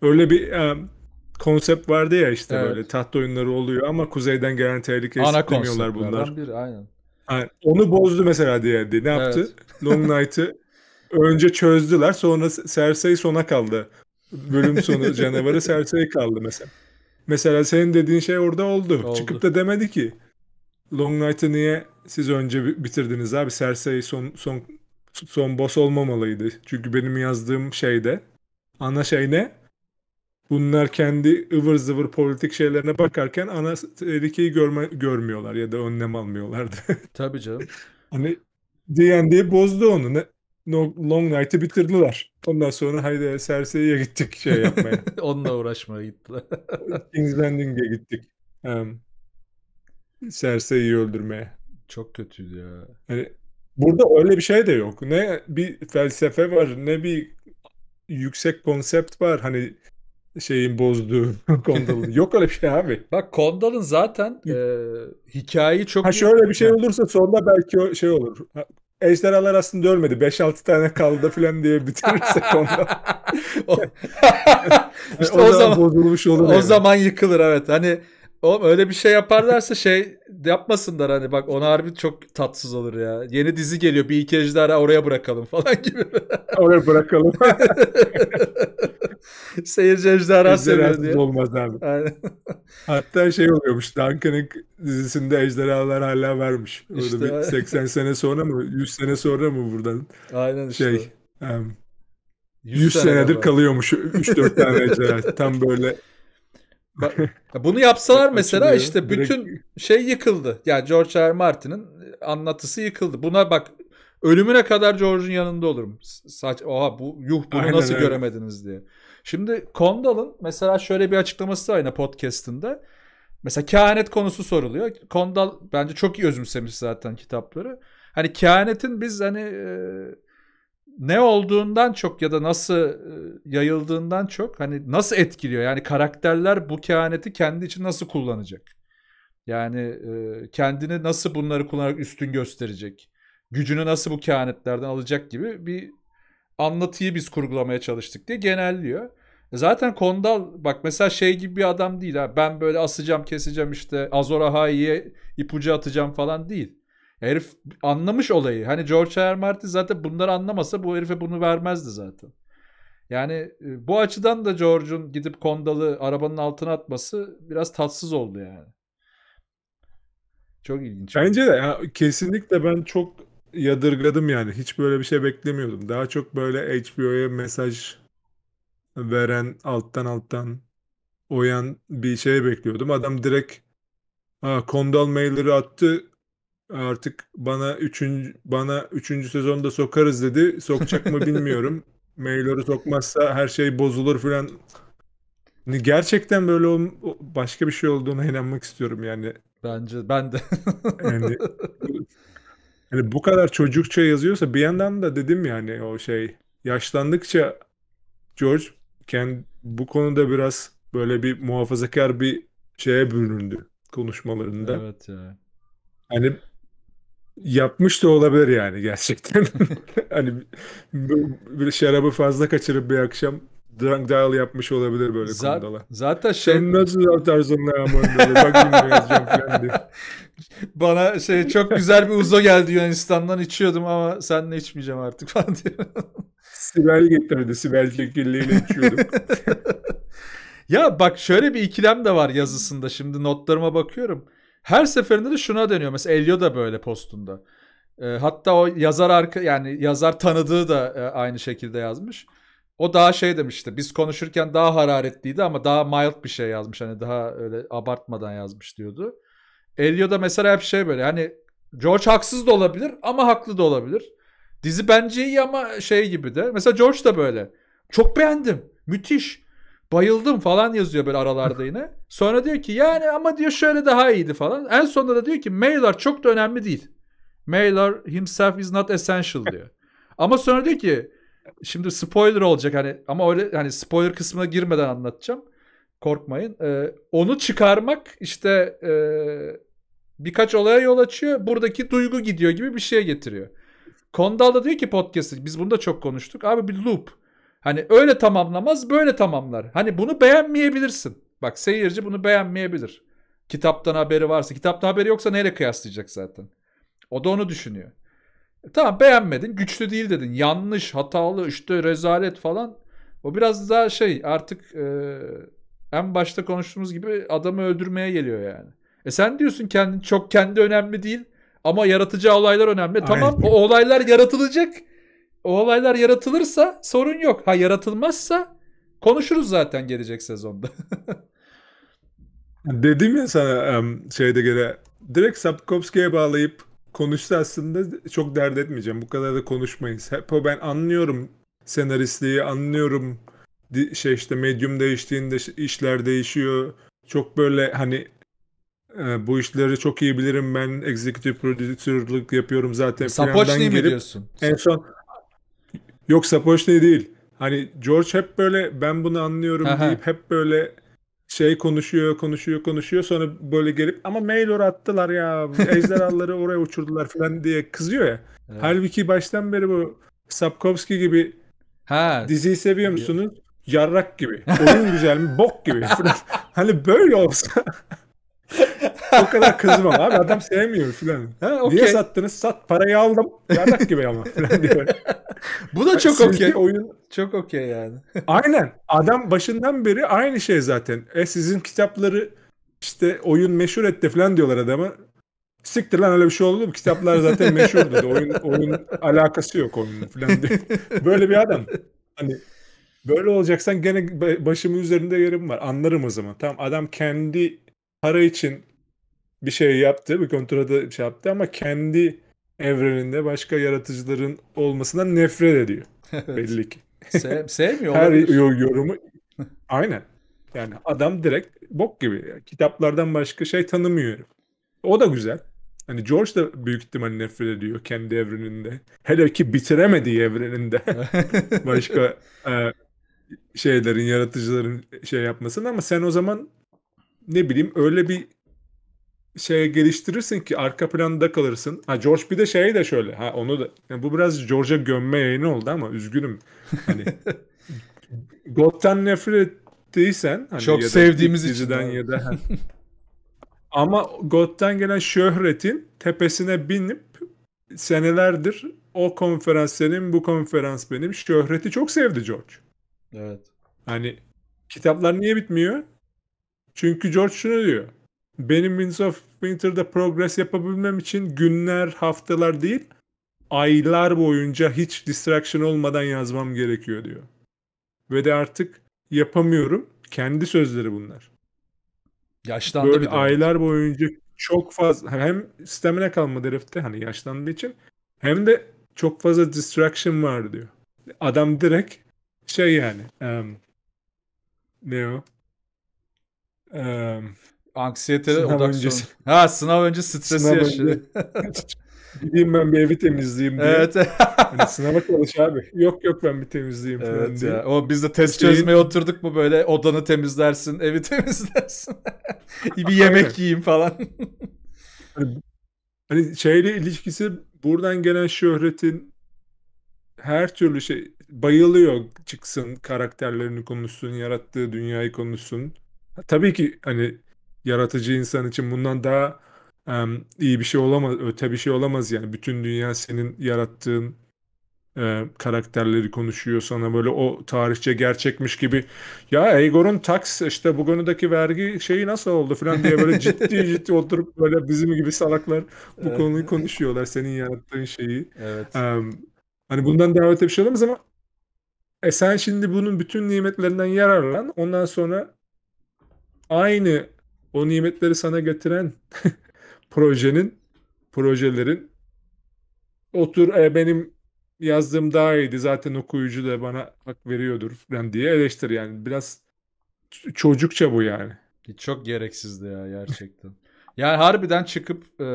öyle bir e, konsept vardı ya işte evet. böyle taht oyunları oluyor ama kuzeyden gelen tehlikeyi Ana istemiyorlar bunlar. Bir, aynen. Yani onu bozdu mesela diye Ne yaptı? Evet. Long Night'ı önce çözdüler sonra Cersei sona kaldı bölüm sonu canavarı serseri kaldı mesela. Mesela senin dediğin şey orada oldu. oldu. Çıkıp da demedi ki Long Night'ı niye siz önce bitirdiniz abi? Cersei son son son boss olmamalıydı. Çünkü benim yazdığım şeyde ana şey ne? Bunlar kendi ıvır zıvır politik şeylerine bakarken ana tehlikeyi görme, görmüyorlar ya da önlem almıyorlardı. Tabii canım. hani D&D bozdu onu. Ne, no, Long Night'ı bitirdiler. Ondan sonra haydi Serse'ye gittik şey yapmaya. Onunla uğraşmaya gittiler. King's Landing'e gittik. Um, Serse'yi öldürmeye. Çok kötüydü ya. Hani burada öyle bir şey de yok. Ne bir felsefe var ne bir yüksek konsept var. Hani şeyin bozduğu Kondal'ın. Yok öyle bir şey abi. Bak Kondal'ın zaten e, hikayeyi çok... Ha şöyle bir şey olursa sonra belki şey olur ejderhalar aslında ölmedi. 5-6 tane kaldı falan diye bitirirsek onu. o, o, o zaman bozulmuş olur. O yani. zaman yıkılır evet. Hani Oğlum öyle bir şey yaparlarsa şey yapmasınlar hani bak ona harbi çok tatsız olur ya. Yeni dizi geliyor bir iki ejderha oraya bırakalım falan gibi. oraya bırakalım. Seyirci ejderha seviyor diye. olmaz abi. Aynen. Hatta şey oluyormuş Duncan'ın dizisinde ejderhalar hala varmış. Orada işte, bir 80 sene sonra mı 100 sene sonra mı buradan? Aynen işte. Şey, um, 100, 100 senedir var. kalıyormuş 3-4 tane ejderha. Tam böyle Bunu yapsalar mesela işte bütün şey yıkıldı. Yani George R. Martin'in anlatısı yıkıldı. Buna bak ölümüne kadar George'un yanında olurum. Saç oha bu yuh bunu Aynen nasıl öyle. göremediniz diye. Şimdi Kondalın mesela şöyle bir açıklaması var yine podcast'ında. Mesela kehanet konusu soruluyor. Kondal bence çok iyi özümsemiş zaten kitapları. Hani kehanetin biz hani e, ne olduğundan çok ya da nasıl e, yayıldığından çok hani nasıl etkiliyor? Yani karakterler bu kehaneti kendi için nasıl kullanacak? Yani e, kendini nasıl bunları kullanarak üstün gösterecek? Gücünü nasıl bu kehanetlerden alacak gibi bir anlatıyı biz kurgulamaya çalıştık diye genelliyor. E, zaten Kondal bak mesela şey gibi bir adam değil ha. Ben böyle asacağım keseceğim işte Azor Ahai'ye ipucu atacağım falan değil. Herif anlamış olayı. Hani George R. Martin zaten bunları anlamasa bu herife bunu vermezdi zaten. Yani e, bu açıdan da George'un gidip kondalı arabanın altına atması biraz tatsız oldu yani. Çok ilginç. Bence de ya, kesinlikle ben çok yadırgadım yani. Hiç böyle bir şey beklemiyordum. Daha çok böyle HBO'ya mesaj veren alttan alttan oyan bir şey bekliyordum. Adam direkt ha, kondal mailleri attı artık bana üçüncü, bana üçüncü sezonda sokarız dedi. Sokacak mı bilmiyorum. Mailor'u sokmazsa her şey bozulur filan. Gerçekten böyle o, başka bir şey olduğuna inanmak istiyorum yani. Bence ben de. yani, yani bu kadar çocukça yazıyorsa bir yandan da dedim yani o şey yaşlandıkça George kendi, bu konuda biraz böyle bir muhafazakar bir şeye büründü konuşmalarında. Evet ya. Yani. Hani Yapmış da olabilir yani gerçekten. hani bir şarabı fazla kaçırıp bir akşam drunk dial yapmış olabilir böyle Z- konudalar. Zaten şey... Sen nasıl atarsın lan aman bak yazacağım falan Bana şey çok güzel bir uzo geldi Yunanistan'dan içiyordum ama seninle içmeyeceğim artık falan diyor. Sibel getirdi. Sibel Tekirli'yle içiyordum. ya bak şöyle bir ikilem de var yazısında. Şimdi notlarıma bakıyorum. Her seferinde de şuna dönüyor. Mesela Elio da böyle postunda. E, hatta o yazar arka yani yazar tanıdığı da e, aynı şekilde yazmış. O daha şey demişti. Biz konuşurken daha hararetliydi ama daha mild bir şey yazmış. Hani daha öyle abartmadan yazmış diyordu. Elio da mesela hep şey böyle hani George haksız da olabilir ama haklı da olabilir. Dizi bence iyi ama şey gibi de. Mesela George da böyle. Çok beğendim. Müthiş. Bayıldım falan yazıyor böyle aralarda yine. Sonra diyor ki yani ama diyor şöyle daha iyiydi falan. En sonunda da diyor ki Mailer çok da önemli değil. Mailer himself is not essential diyor. ama sonra diyor ki şimdi spoiler olacak hani ama öyle hani spoiler kısmına girmeden anlatacağım. Korkmayın. Ee, onu çıkarmak işte e, birkaç olaya yol açıyor. Buradaki duygu gidiyor gibi bir şeye getiriyor. Kondal da diyor ki podcast'ı biz bunu da çok konuştuk. Abi bir loop. Hani öyle tamamlamaz böyle tamamlar. Hani bunu beğenmeyebilirsin. Bak seyirci bunu beğenmeyebilir. Kitaptan haberi varsa. Kitaptan haberi yoksa neyle kıyaslayacak zaten? O da onu düşünüyor. E, tamam beğenmedin. Güçlü değil dedin. Yanlış, hatalı, işte rezalet falan. O biraz daha şey artık e, en başta konuştuğumuz gibi adamı öldürmeye geliyor yani. E sen diyorsun kendin çok kendi önemli değil ama yaratıcı olaylar önemli. Aynen. Tamam o olaylar yaratılacak o olaylar yaratılırsa sorun yok. Ha yaratılmazsa konuşuruz zaten gelecek sezonda. Dedim ya sana şeyde göre direkt Sapkowski'ye bağlayıp konuştu aslında çok dert etmeyeceğim. Bu kadar da konuşmayız. Hep o ben anlıyorum senaristliği anlıyorum. Şey işte medium değiştiğinde işler değişiyor. Çok böyle hani e, bu işleri çok iyi bilirim ben. Executive producer'lık yapıyorum zaten. Sapoç değil mi diyorsun? En son Yok Sapochnik değil. Hani George hep böyle ben bunu anlıyorum Aha. deyip hep böyle şey konuşuyor, konuşuyor, konuşuyor. Sonra böyle gelip ama Mailor attılar ya. Ejderhaları oraya uçurdular falan diye kızıyor ya. Evet. Halbuki baştan beri bu Sapkowski gibi ha. diziyi seviyor musunuz? Yarrak gibi. Oyun güzel mi? Bok gibi. hani böyle olsa o kadar kızmam abi adam sevmiyor filan. Ha, okay. Niye sattınız? Sat parayı aldım. Yardak gibi ama filan diyor. Bu da çok okey. Oyun çok okey yani. Aynen. Adam başından beri aynı şey zaten. E sizin kitapları işte oyun meşhur etti filan diyorlar adama. Siktir lan öyle bir şey oldu mu? Kitaplar zaten meşhurdu. De. Oyun, oyun alakası yok oyunun filan diyor. Böyle bir adam. Hani böyle olacaksan gene başımın üzerinde yerim var. Anlarım o zaman. Tamam adam kendi para için bir şey yaptı, bir kontrada şey yaptı ama kendi evreninde başka yaratıcıların olmasından nefret ediyor. Evet. Belli ki. Sev, sevmiyor Her yorumu aynen. Yani adam direkt bok gibi. Yani kitaplardan başka şey tanımıyor. O da güzel. Hani George da büyük ihtimal nefret ediyor kendi evreninde. Hele ki bitiremediği evreninde. başka e, şeylerin, yaratıcıların şey yapmasını ama sen o zaman ne bileyim öyle bir şey geliştirirsin ki arka planda kalırsın. Ha George bir de şey de şöyle. Ha onu da yani bu biraz George'a gömme yayını oldu ama üzgünüm. Hani God'tan nefret ettiysen hani çok ya sevdiğimiz diziden için ya da ama God'dan gelen şöhretin tepesine binip senelerdir o konferans senin bu konferans benim şöhreti çok sevdi George. Evet. Hani kitaplar niye bitmiyor? Çünkü George şunu diyor. Benim Winds of Winter'da progress yapabilmem için günler, haftalar değil aylar boyunca hiç distraction olmadan yazmam gerekiyor diyor. Ve de artık yapamıyorum. Kendi sözleri bunlar. Yaşlandı Böyle bir de. aylar boyunca çok fazla hem sistemine kalmadı herifte hani yaşlandığı için hem de çok fazla distraction var diyor. Adam direkt şey yani um, ne o? Ee, anksiyete sınav Ha sınav önce stresi sınav yaşadı. Gideyim ben bir evi temizleyeyim diye. Evet. hani sınava çalış abi. Yok yok ben bir temizleyeyim falan evet diye. Ya. O biz de test Şeyin... çözmeye oturduk mu böyle odanı temizlersin, evi temizlersin. bir yemek yiyeyim falan. hani, hani şeyle ilişkisi buradan gelen şöhretin her türlü şey bayılıyor çıksın karakterlerini konuşsun, yarattığı dünyayı konuşsun Tabii ki hani yaratıcı insan için bundan daha um, iyi bir şey olamaz, öte bir şey olamaz yani. Bütün dünya senin yarattığın e, karakterleri konuşuyor sana böyle o tarihçe gerçekmiş gibi ya Egor'un tax işte bu konudaki vergi şeyi nasıl oldu falan diye böyle ciddi ciddi oturup böyle bizim gibi salaklar bu evet. konuyu konuşuyorlar senin yarattığın şeyi. Evet. Um, hani bundan daha öte bir şey olamaz ama e sen şimdi bunun bütün nimetlerinden yararlan ondan sonra aynı o nimetleri sana getiren projenin, projelerin otur e, benim yazdığım daha iyiydi zaten okuyucu da bana hak veriyordur falan diye eleştir yani. Biraz çocukça bu yani. E, çok gereksizdi ya gerçekten. yani harbiden çıkıp e,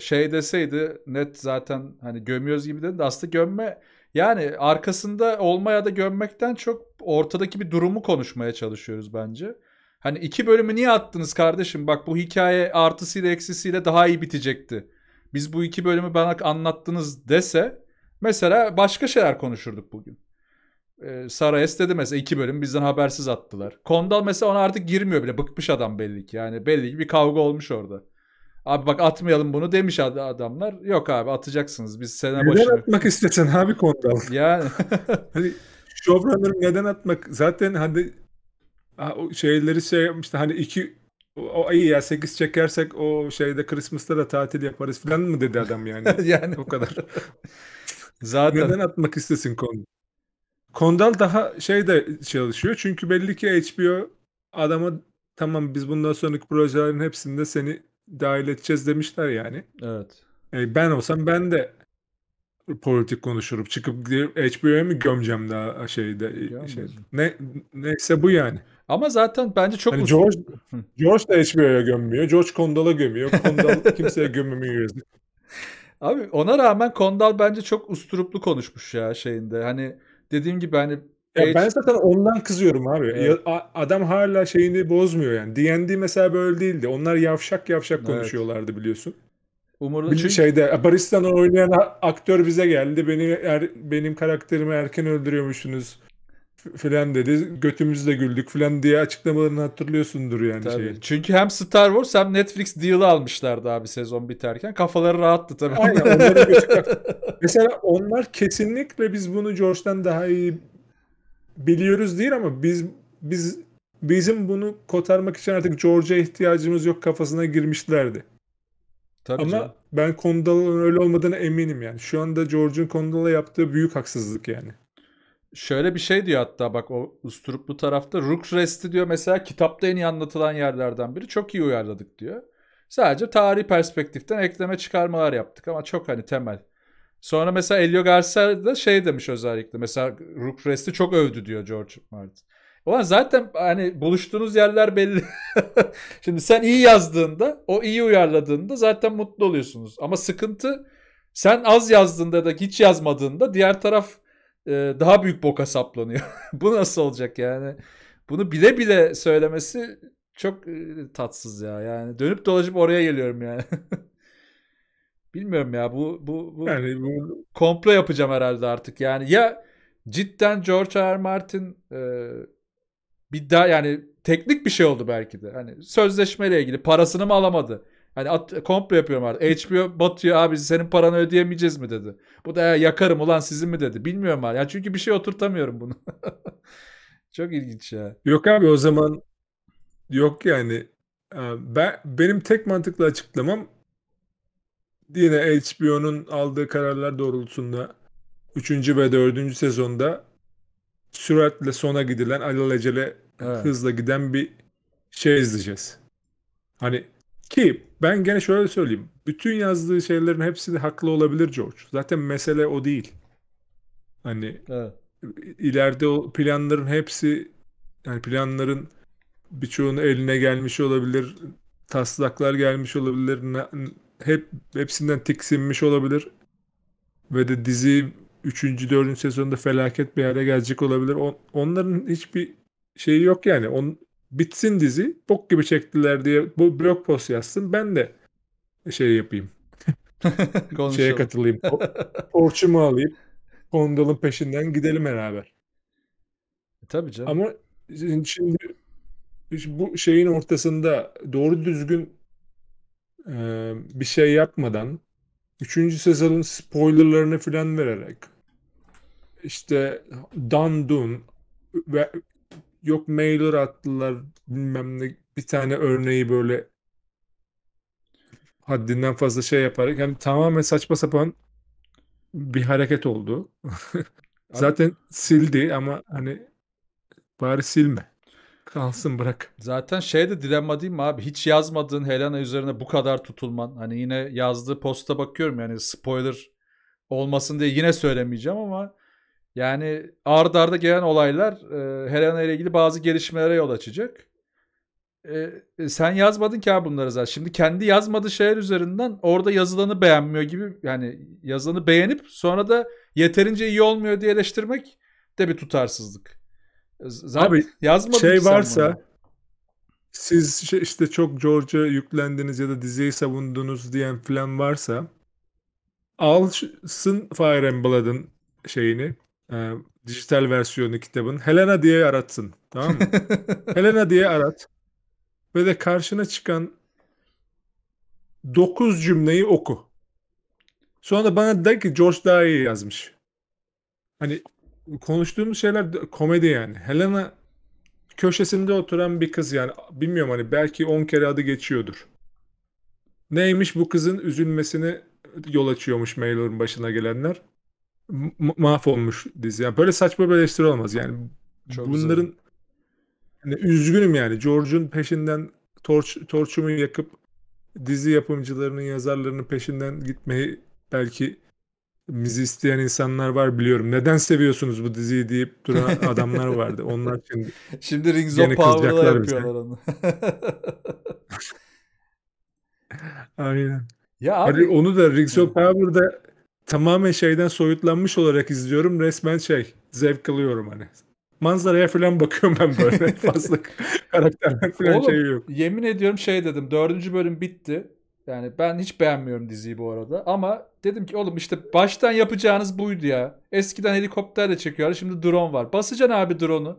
şey deseydi net zaten hani gömüyoruz gibi dedi de aslında gömme yani arkasında olmaya da gömmekten çok ortadaki bir durumu konuşmaya çalışıyoruz bence. Hani iki bölümü niye attınız kardeşim? Bak bu hikaye artısıyla eksisiyle daha iyi bitecekti. Biz bu iki bölümü bana anlattınız dese mesela başka şeyler konuşurduk bugün. Ee, Sara Es dedi mesela iki bölüm bizden habersiz attılar. Kondal mesela ona artık girmiyor bile. Bıkmış adam belli ki. Yani belli ki bir kavga olmuş orada. Abi bak atmayalım bunu demiş adamlar. Yok abi atacaksınız biz sene başına. Neden atmak istesen abi Kondal? Yani. hani showrunner neden atmak? Zaten hadi şeyleri şey işte hani iki o iyi ya 8 çekersek o şeyde Christmas'ta da tatil yaparız falan mı dedi adam yani. yani. O kadar. Zaten. Neden atmak istesin konu? Kondal daha şey de çalışıyor. Çünkü belli ki HBO adama tamam biz bundan sonraki projelerin hepsinde seni dahil edeceğiz demişler yani. Evet. E, ben olsam ben de politik konuşurum. Çıkıp HBO'ya mı gömeceğim daha şeyde? E, şey, ne, neyse bu yani. Ama zaten bence çok yani George, George da HBO'ya gömmüyor. George Kondal'a gömüyor. Kondal kimseye gömmemiyor Abi ona rağmen Kondal bence çok usturuplu konuşmuş ya şeyinde. Hani dediğim gibi hani ya H... ben zaten ondan kızıyorum abi. Evet. Ya, adam hala şeyini bozmuyor yani. D&D mesela böyle değildi. Onlar yavşak yavşak konuşuyorlardı evet. biliyorsun. Umurlu çünkü... şeyde Barista'nı oynayan aktör bize geldi. Beni er, benim karakterimi erken öldürüyormuşsunuz filan dedi. Götümüzle güldük filan diye açıklamalarını hatırlıyorsundur yani. Tabii. Çünkü hem Star Wars hem Netflix deal'ı almışlardı abi sezon biterken. Kafaları rahattı tabii. Aynen Mesela onlar kesinlikle biz bunu George'dan daha iyi biliyoruz değil ama biz biz bizim bunu kotarmak için artık George'a ihtiyacımız yok kafasına girmişlerdi. Tabii Ama canım. ben Kondala'nın öyle olmadığını eminim yani. Şu anda George'un Kondala yaptığı büyük haksızlık yani. Şöyle bir şey diyor hatta bak o usturuplu tarafta. Rook Rest'i diyor mesela kitapta en iyi anlatılan yerlerden biri. Çok iyi uyarladık diyor. Sadece tarihi perspektiften ekleme çıkarmalar yaptık ama çok hani temel. Sonra mesela Elio Garcia da şey demiş özellikle. Mesela Rook Rest'i çok övdü diyor George Martin. Ulan zaten hani buluştuğunuz yerler belli. Şimdi sen iyi yazdığında, o iyi uyarladığında zaten mutlu oluyorsunuz. Ama sıkıntı sen az yazdığında da hiç yazmadığında diğer taraf e, daha büyük boka saplanıyor. Bu nasıl olacak yani? Bunu bile bile söylemesi çok e, tatsız ya. Yani dönüp dolaşıp oraya geliyorum yani. Bilmiyorum ya bu bu bu yani bu komplo yapacağım herhalde artık. Yani ya cidden George R. R. Martin e, bir daha yani teknik bir şey oldu belki de. Hani sözleşmeyle ilgili parasını mı alamadı? Hani at, komplo yapıyorum artık. HBO batıyor abi senin paranı ödeyemeyeceğiz mi dedi. Bu da ya yakarım ulan sizin mi dedi. Bilmiyorum abi. Ya çünkü bir şey oturtamıyorum bunu. Çok ilginç ya. Yok abi o zaman yok yani. Ee, ben benim tek mantıklı açıklamam yine HBO'nun aldığı kararlar doğrultusunda 3. ve 4. sezonda süratle sona gidilen alelacele evet. hızla giden bir şey izleyeceğiz. Hani ki ben gene şöyle söyleyeyim. Bütün yazdığı şeylerin hepsini haklı olabilir George. Zaten mesele o değil. Hani evet. ileride o planların hepsi yani planların birçoğunu eline gelmiş olabilir. Taslaklar gelmiş olabilir. Hep hepsinden tiksinmiş olabilir. Ve de dizi 3. 4. sezonda felaket bir yere gelecek olabilir. On, onların hiçbir şeyi yok yani. On, bitsin dizi bok gibi çektiler diye bu blog post yazsın ben de şey yapayım. Şeye katılayım. Porçumu alayım. Kondalın peşinden gidelim beraber. E, tabii canım. Ama şimdi bu şeyin ortasında doğru düzgün e, bir şey yapmadan 3. sezonun spoilerlarını filan vererek işte Dandun ve yok mailer attılar bilmem ne bir tane örneği böyle haddinden fazla şey yaparak yani tamamen saçma sapan bir hareket oldu. Zaten sildi ama hani bari silme. Kalsın bırak. Zaten şey de dilenma değil mi abi? Hiç yazmadığın Helena üzerine bu kadar tutulman. Hani yine yazdığı posta bakıyorum yani spoiler olmasın diye yine söylemeyeceğim ama yani ard arda gelen olaylar e, Helena ile ilgili bazı gelişmelere yol açacak. E, e sen yazmadın ki bunları zaten. Şimdi kendi yazmadığı şeyler üzerinden orada yazılanı beğenmiyor gibi yani yazılanı beğenip sonra da yeterince iyi olmuyor diye eleştirmek de bir tutarsızlık. E, zaten Abi, yazmadın şey varsa bunu. siz işte çok George'a yüklendiniz ya da diziyi savundunuz diyen falan varsa alsın Fire Embled'ın şeyini e, dijital versiyonu kitabın. Helena diye aratsın. Tamam mı? Helena diye arat. Ve de karşına çıkan 9 cümleyi oku. Sonra bana de ki George daha iyi yazmış. Hani konuştuğumuz şeyler komedi yani. Helena köşesinde oturan bir kız yani bilmiyorum hani belki 10 kere adı geçiyordur. Neymiş bu kızın üzülmesini yol açıyormuş Mailor'un başına gelenler mahvolmuş dizi. Yani böyle saçma bir eleştiri olmaz. Yani Çok bunların Yani üzgünüm yani. George'un peşinden torç, torçumu yakıp dizi yapımcılarının, yazarlarının peşinden gitmeyi belki bizi isteyen insanlar var biliyorum. Neden seviyorsunuz bu diziyi deyip duran adamlar vardı. Onlar şimdi şimdi Rings of Power'da yapıyorlar onu. Aynen. Ya abi, Hadi onu da Rings of Power'da tamamen şeyden soyutlanmış olarak izliyorum. Resmen şey zevk alıyorum hani. Manzaraya falan bakıyorum ben böyle fazla karakterler falan şey yok. Yemin ediyorum şey dedim dördüncü bölüm bitti. Yani ben hiç beğenmiyorum diziyi bu arada ama dedim ki oğlum işte baştan yapacağınız buydu ya. Eskiden helikopterle çekiyorlar şimdi drone var. Basacaksın abi drone'u.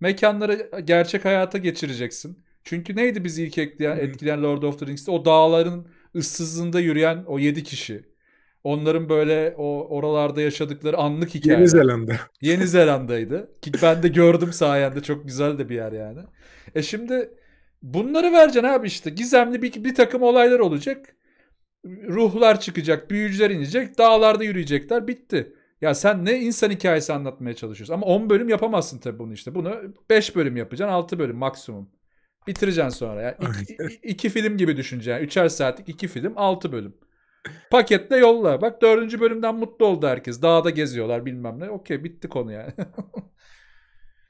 Mekanları gerçek hayata geçireceksin. Çünkü neydi bizi ilk etkileyen, etkileyen Lord of the Rings'te? O dağların ıssızlığında yürüyen o yedi kişi. Onların böyle o oralarda yaşadıkları anlık hikaye. Yeni Zelanda. Yeni Zelanda'ydı. Ki ben de gördüm sayende çok güzel de bir yer yani. E şimdi bunları vereceksin abi işte. Gizemli bir, bir takım olaylar olacak. Ruhlar çıkacak, büyücüler inecek, dağlarda yürüyecekler. Bitti. Ya sen ne insan hikayesi anlatmaya çalışıyorsun? Ama 10 bölüm yapamazsın tabii bunu işte. Bunu 5 bölüm yapacaksın, 6 bölüm maksimum. Bitireceksin sonra. ya iki, film gibi düşüneceksin. Üçer saatlik iki film, 6 bölüm. Paketle yolla. Bak dördüncü bölümden mutlu oldu herkes. Dağda geziyorlar bilmem ne. Okey bitti konu yani.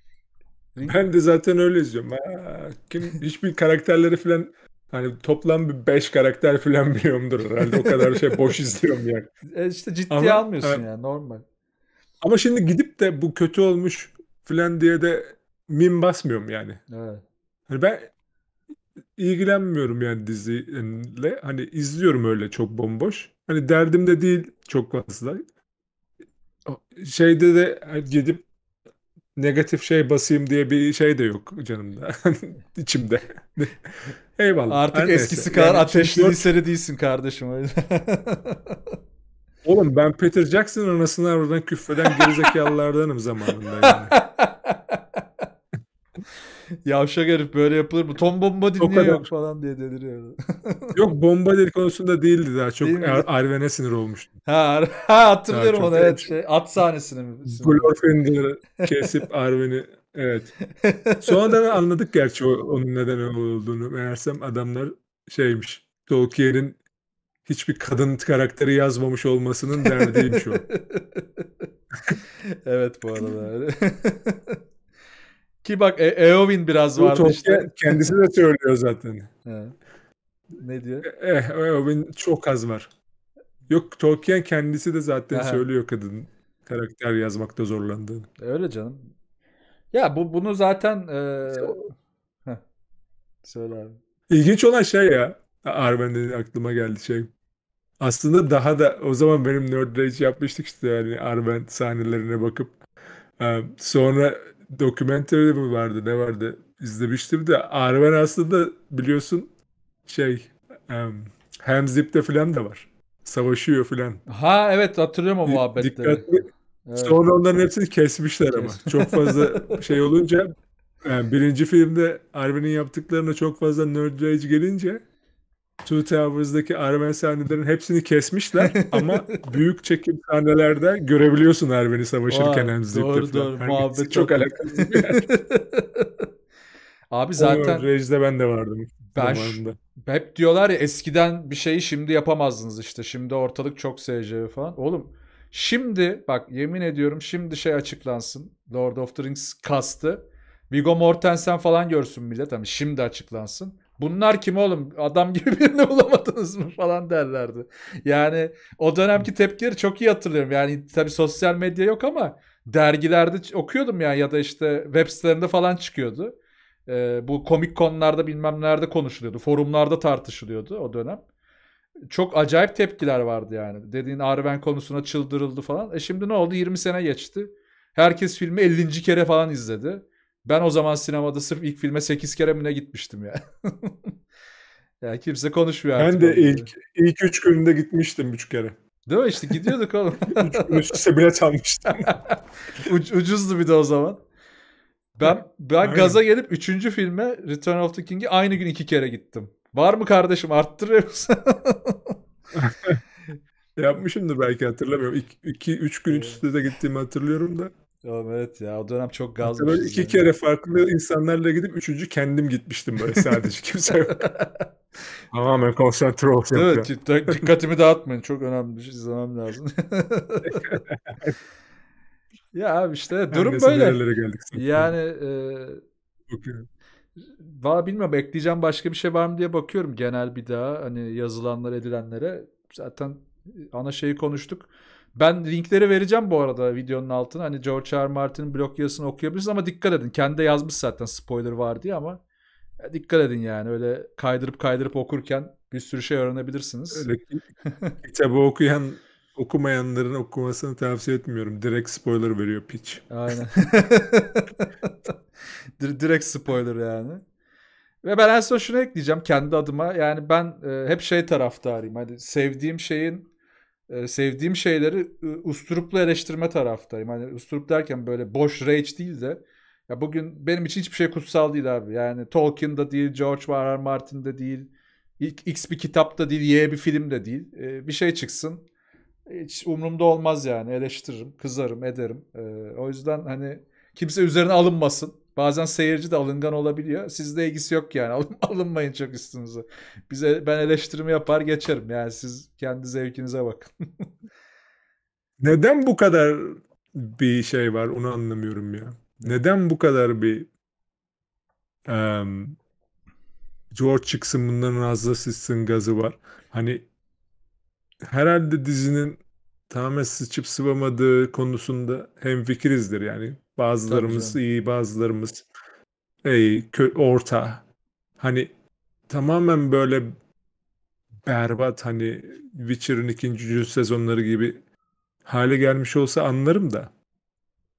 ben de zaten öyle izliyorum. Ha, kim hiçbir karakterleri falan Hani toplam bir beş karakter falan biliyorumdur herhalde. O kadar şey boş izliyorum yani. E işte ciddiye ama, almıyorsun e, yani normal. Ama şimdi gidip de bu kötü olmuş falan diye de min basmıyorum yani. Evet. Hani ben ilgilenmiyorum yani diziyle. Hani izliyorum öyle çok bomboş. Hani derdim de değil çok fazla. Şeyde de gidip negatif şey basayım diye bir şey de yok canımda. içimde. Eyvallah. Artık Her eskisi neyse. kadar yani ateşli çok... liseli değilsin kardeşim. Öyle. Oğlum ben Peter Jackson anasını avradan küfreden gerizekalılardanım zamanında yani. Yavşak herif böyle yapılır mı? Tom Bomba dinliyor yok falan diye deliriyor. yok bomba deli konusunda değildi daha. Çok Değil Arven'e sinir olmuştu. Ha, ha hatırlıyorum onu evet. Şey, at sahnesini mi? Glorfindler'ı kesip Arven'i evet. Sonradan anladık gerçi onun neden olduğunu. Meğersem adamlar şeymiş. Tolkien'in hiçbir kadın karakteri yazmamış olmasının derdiymiş şey o. evet bu arada. Ki bak e Eowyn biraz vardı işte. Kendisi de söylüyor zaten. Ha. Ne diyor? Eh, Eowyn çok az var. Yok Tolkien kendisi de zaten Aha. söylüyor kadın karakter yazmakta zorlandığını. Öyle canım. Ya bu bunu zaten e... söyle abi. İlginç olan şey ya. Arben'in aklıma geldi şey. Aslında daha da o zaman benim Nerd Rage yapmıştık işte yani Arwen sahnelerine bakıp sonra dokumenteri mi vardı ne vardı izlemiştim de Arven aslında biliyorsun şey um, Hemzip'te falan da var. Savaşıyor falan. Ha evet hatırlıyorum o muhabbetleri. Dikkatli. Evet. Sonra onların hepsini kesmişler ama. Çok fazla şey olunca yani birinci filmde Arvin'in yaptıklarına çok fazla nerdleyici gelince Two Towers'daki Arven sahnelerin hepsini kesmişler ama büyük çekim sahnelerde görebiliyorsun Arven'i savaşırken Vay, emzikte Doğru doğru muhabbet çok oldu. alakalı Abi zaten Rage'de ben de vardım. Ben zamanında. hep diyorlar ya eskiden bir şeyi şimdi yapamazdınız işte. Şimdi ortalık çok SC falan. Oğlum şimdi bak yemin ediyorum şimdi şey açıklansın. Lord of the Rings kastı. Viggo Mortensen falan görsün millet. Hani şimdi açıklansın. Bunlar kim oğlum? Adam gibi birini bulamadınız mı falan derlerdi. Yani o dönemki tepkileri çok iyi hatırlıyorum. Yani tabii sosyal medya yok ama dergilerde okuyordum yani ya da işte web sitelerinde falan çıkıyordu. Ee, bu komik konularda bilmem nerede konuşuluyordu. Forumlarda tartışılıyordu o dönem. Çok acayip tepkiler vardı yani. Dediğin Arven konusuna çıldırıldı falan. E şimdi ne oldu? 20 sene geçti. Herkes filmi 50. kere falan izledi. Ben o zaman sinemada sırf ilk filme 8 kere mi ne gitmiştim ya. ya kimse konuşmuyor ben artık. Ben de onları. ilk, ilk 3 gününde gitmiştim 3 kere. Değil mi işte gidiyorduk oğlum. üç gün üst bilet almıştım. Uc, ucuzdu bir de o zaman. Ben ben Aynen. gaza gelip 3. filme Return of the King'i aynı gün iki kere gittim. Var mı kardeşim arttırıyor musun? Yapmışımdır belki hatırlamıyorum. 2-3 gün üst de gittiğimi hatırlıyorum da. Evet ya o dönem çok gazmışız. Böyle iki yani. kere farklı insanlarla gidip üçüncü kendim gitmiştim böyle sadece kimse yok. Tamamen konsantre olacağım. Evet dikkatimi dağıtmayın çok önemli bir şey izlemem lazım. ya abi işte durum böyle. Geldik yani e, okay. bilmiyorum ekleyeceğim başka bir şey var mı diye bakıyorum genel bir daha hani yazılanlar edilenlere. Zaten e, ana şeyi konuştuk. Ben linkleri vereceğim bu arada videonun altına. Hani George R. Martin'in blog yazısını okuyabilirsiniz ama dikkat edin. Kendi de yazmış zaten spoiler var diye ama ya e, dikkat edin yani öyle kaydırıp kaydırıp okurken bir sürü şey öğrenebilirsiniz. Öyle kitabı okuyan okumayanların okumasını tavsiye etmiyorum. Direkt spoiler veriyor Pitch. Aynen. Direkt spoiler yani. Ve ben en son şunu ekleyeceğim kendi adıma. Yani ben e, hep şey taraftarıyım. Hani sevdiğim şeyin e, sevdiğim şeyleri e, usturuplu eleştirme taraftayım. Hani usturup derken böyle boş rage değil de ya bugün benim için hiçbir şey kutsal değil abi. Yani Tolkien de değil, George R. R. de değil, X bir kitap da değil, Y bir film de değil. E, bir şey çıksın. Hiç umurumda olmaz yani. Eleştiririm, kızarım, ederim. E, o yüzden hani kimse üzerine alınmasın. Bazen seyirci de alıngan olabiliyor. Sizde ilgisi yok yani. Alın, alınmayın çok üstünüze. Bize ben eleştirimi yapar geçerim. Yani siz kendi zevkinize bakın. Neden bu kadar bir şey var onu anlamıyorum ya. Neden bu kadar bir um, George çıksın bundan Nazlı sıçsın gazı var. Hani herhalde dizinin tamamen sıçıp sıvamadığı konusunda hem fikirizdir yani. Bazılarımız iyi, bazılarımız ey, kö- orta. Hani tamamen böyle berbat hani Witcher'ın ikinci sezonları gibi hale gelmiş olsa anlarım da.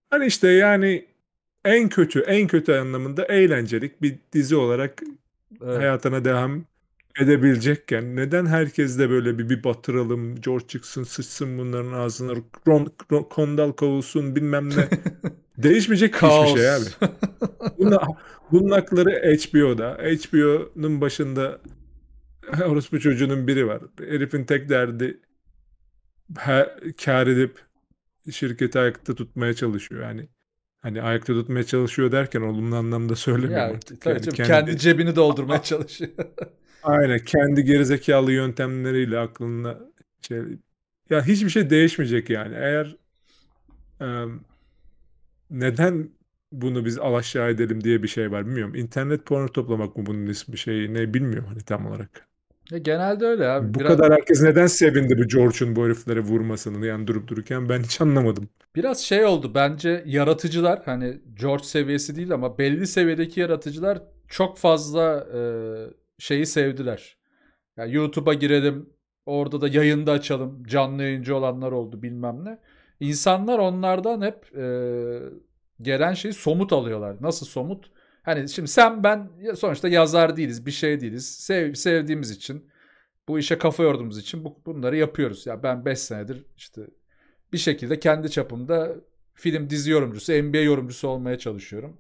Hani işte yani en kötü, en kötü anlamında eğlencelik bir dizi olarak evet. hayatına devam edebilecekken neden herkes de böyle bir, bir batıralım, George çıksın, sıçsın bunların ağzına, Ron, Ron, Kondal kovulsun bilmem ne. Değişmeyecek Kaos. hiçbir şey abi. bunun, bunun hakları HBO'da. HBO'nun başında orospu çocuğunun biri var. Herifin tek derdi her, kar edip şirketi ayakta tutmaya çalışıyor. Yani hani ayakta tutmaya çalışıyor derken olumlu anlamda söylemiyorum ya, artık. yani kendi, kendi cebini doldurmaya çalışıyor. Aynen kendi gerizekalı yöntemleriyle aklında. şey ya hiçbir şey değişmeyecek yani. Eğer um, neden bunu biz alaşağı edelim diye bir şey var bilmiyorum. İnternet porno toplamak mı bunun ismi şey ne bilmiyorum hani tam olarak. Ya genelde öyle abi. Bu Biraz... kadar herkes neden sevindi bu George'un bu heriflere vurmasını yani durup dururken ben hiç anlamadım. Biraz şey oldu bence yaratıcılar hani George seviyesi değil ama belli seviyedeki yaratıcılar çok fazla e, şeyi sevdiler. Yani YouTube'a girelim orada da yayında açalım canlı yayıncı olanlar oldu bilmem ne. İnsanlar onlardan hep e, gelen şeyi somut alıyorlar. Nasıl somut? Hani şimdi sen ben sonuçta yazar değiliz, bir şey değiliz. Sev, sevdiğimiz için, bu işe kafa yorduğumuz için bu, bunları yapıyoruz. Ya yani ben 5 senedir işte bir şekilde kendi çapımda film dizi yorumcusu, NBA yorumcusu olmaya çalışıyorum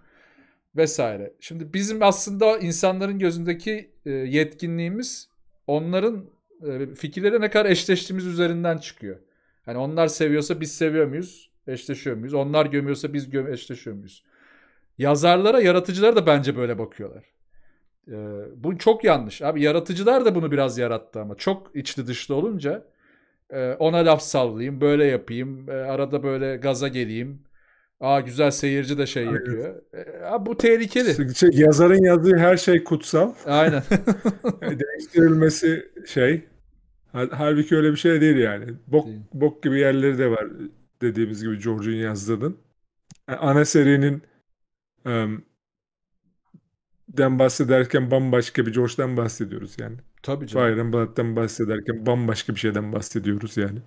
vesaire. Şimdi bizim aslında insanların gözündeki e, yetkinliğimiz onların e, fikirleri ne kadar eşleştiğimiz üzerinden çıkıyor. Hani onlar seviyorsa biz seviyor muyuz? Eşleşiyor muyuz? Onlar gömüyorsa biz göm eşleşiyor muyuz? Yazarlara, yaratıcılara da bence böyle bakıyorlar. Ee, bu çok yanlış. Abi yaratıcılar da bunu biraz yarattı ama çok içli dışlı olunca e, ona laf sallayayım, böyle yapayım, e, arada böyle gaza geleyim. Aa güzel seyirci de şey Aynen. yapıyor. E, bu tehlikeli. Şey, yazarın yazdığı her şey kutsal. Aynen. Değiştirilmesi şey Halbuki öyle bir şey değil yani. Bok, değil. bok gibi yerleri de var dediğimiz gibi George'un yazdığının. E, ana serinin um, den bahsederken bambaşka bir George'dan bahsediyoruz yani. Tabii canım. Fire and Blood'dan bahsederken bambaşka bir şeyden bahsediyoruz yani.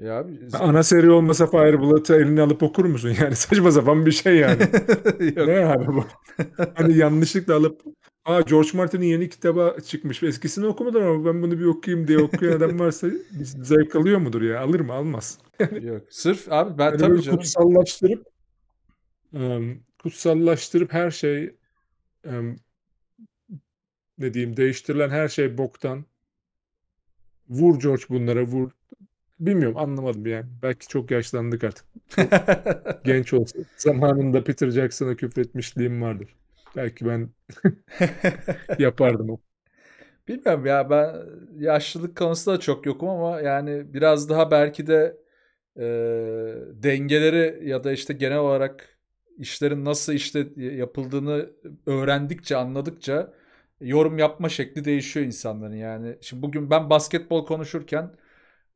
Ya e abi, sen... Ana seri olmasa Fire Blood'ı eline alıp okur musun? Yani saçma sapan bir şey yani. ne abi bu? hani yanlışlıkla alıp Aa George Martin'in yeni kitabı çıkmış. Eskisini okumadım ama ben bunu bir okuyayım diye okuyan adam varsa zevk alıyor mudur ya? Alır mı? Almaz. Yok. Sırf abi ben yani tabii canım. Kutsallaştırıp um, kutsallaştırıp her şey um, ne diyeyim değiştirilen her şey boktan. Vur George bunlara vur. Bilmiyorum anlamadım yani. Belki çok yaşlandık artık. genç olsun. Zamanında Peter Jackson'a küfretmişliğim vardır. Belki ben yapardım o. Bilmiyorum ya ben yaşlılık konusunda çok yokum ama yani biraz daha belki de e, dengeleri ya da işte genel olarak işlerin nasıl işte yapıldığını öğrendikçe anladıkça yorum yapma şekli değişiyor insanların yani. Şimdi bugün ben basketbol konuşurken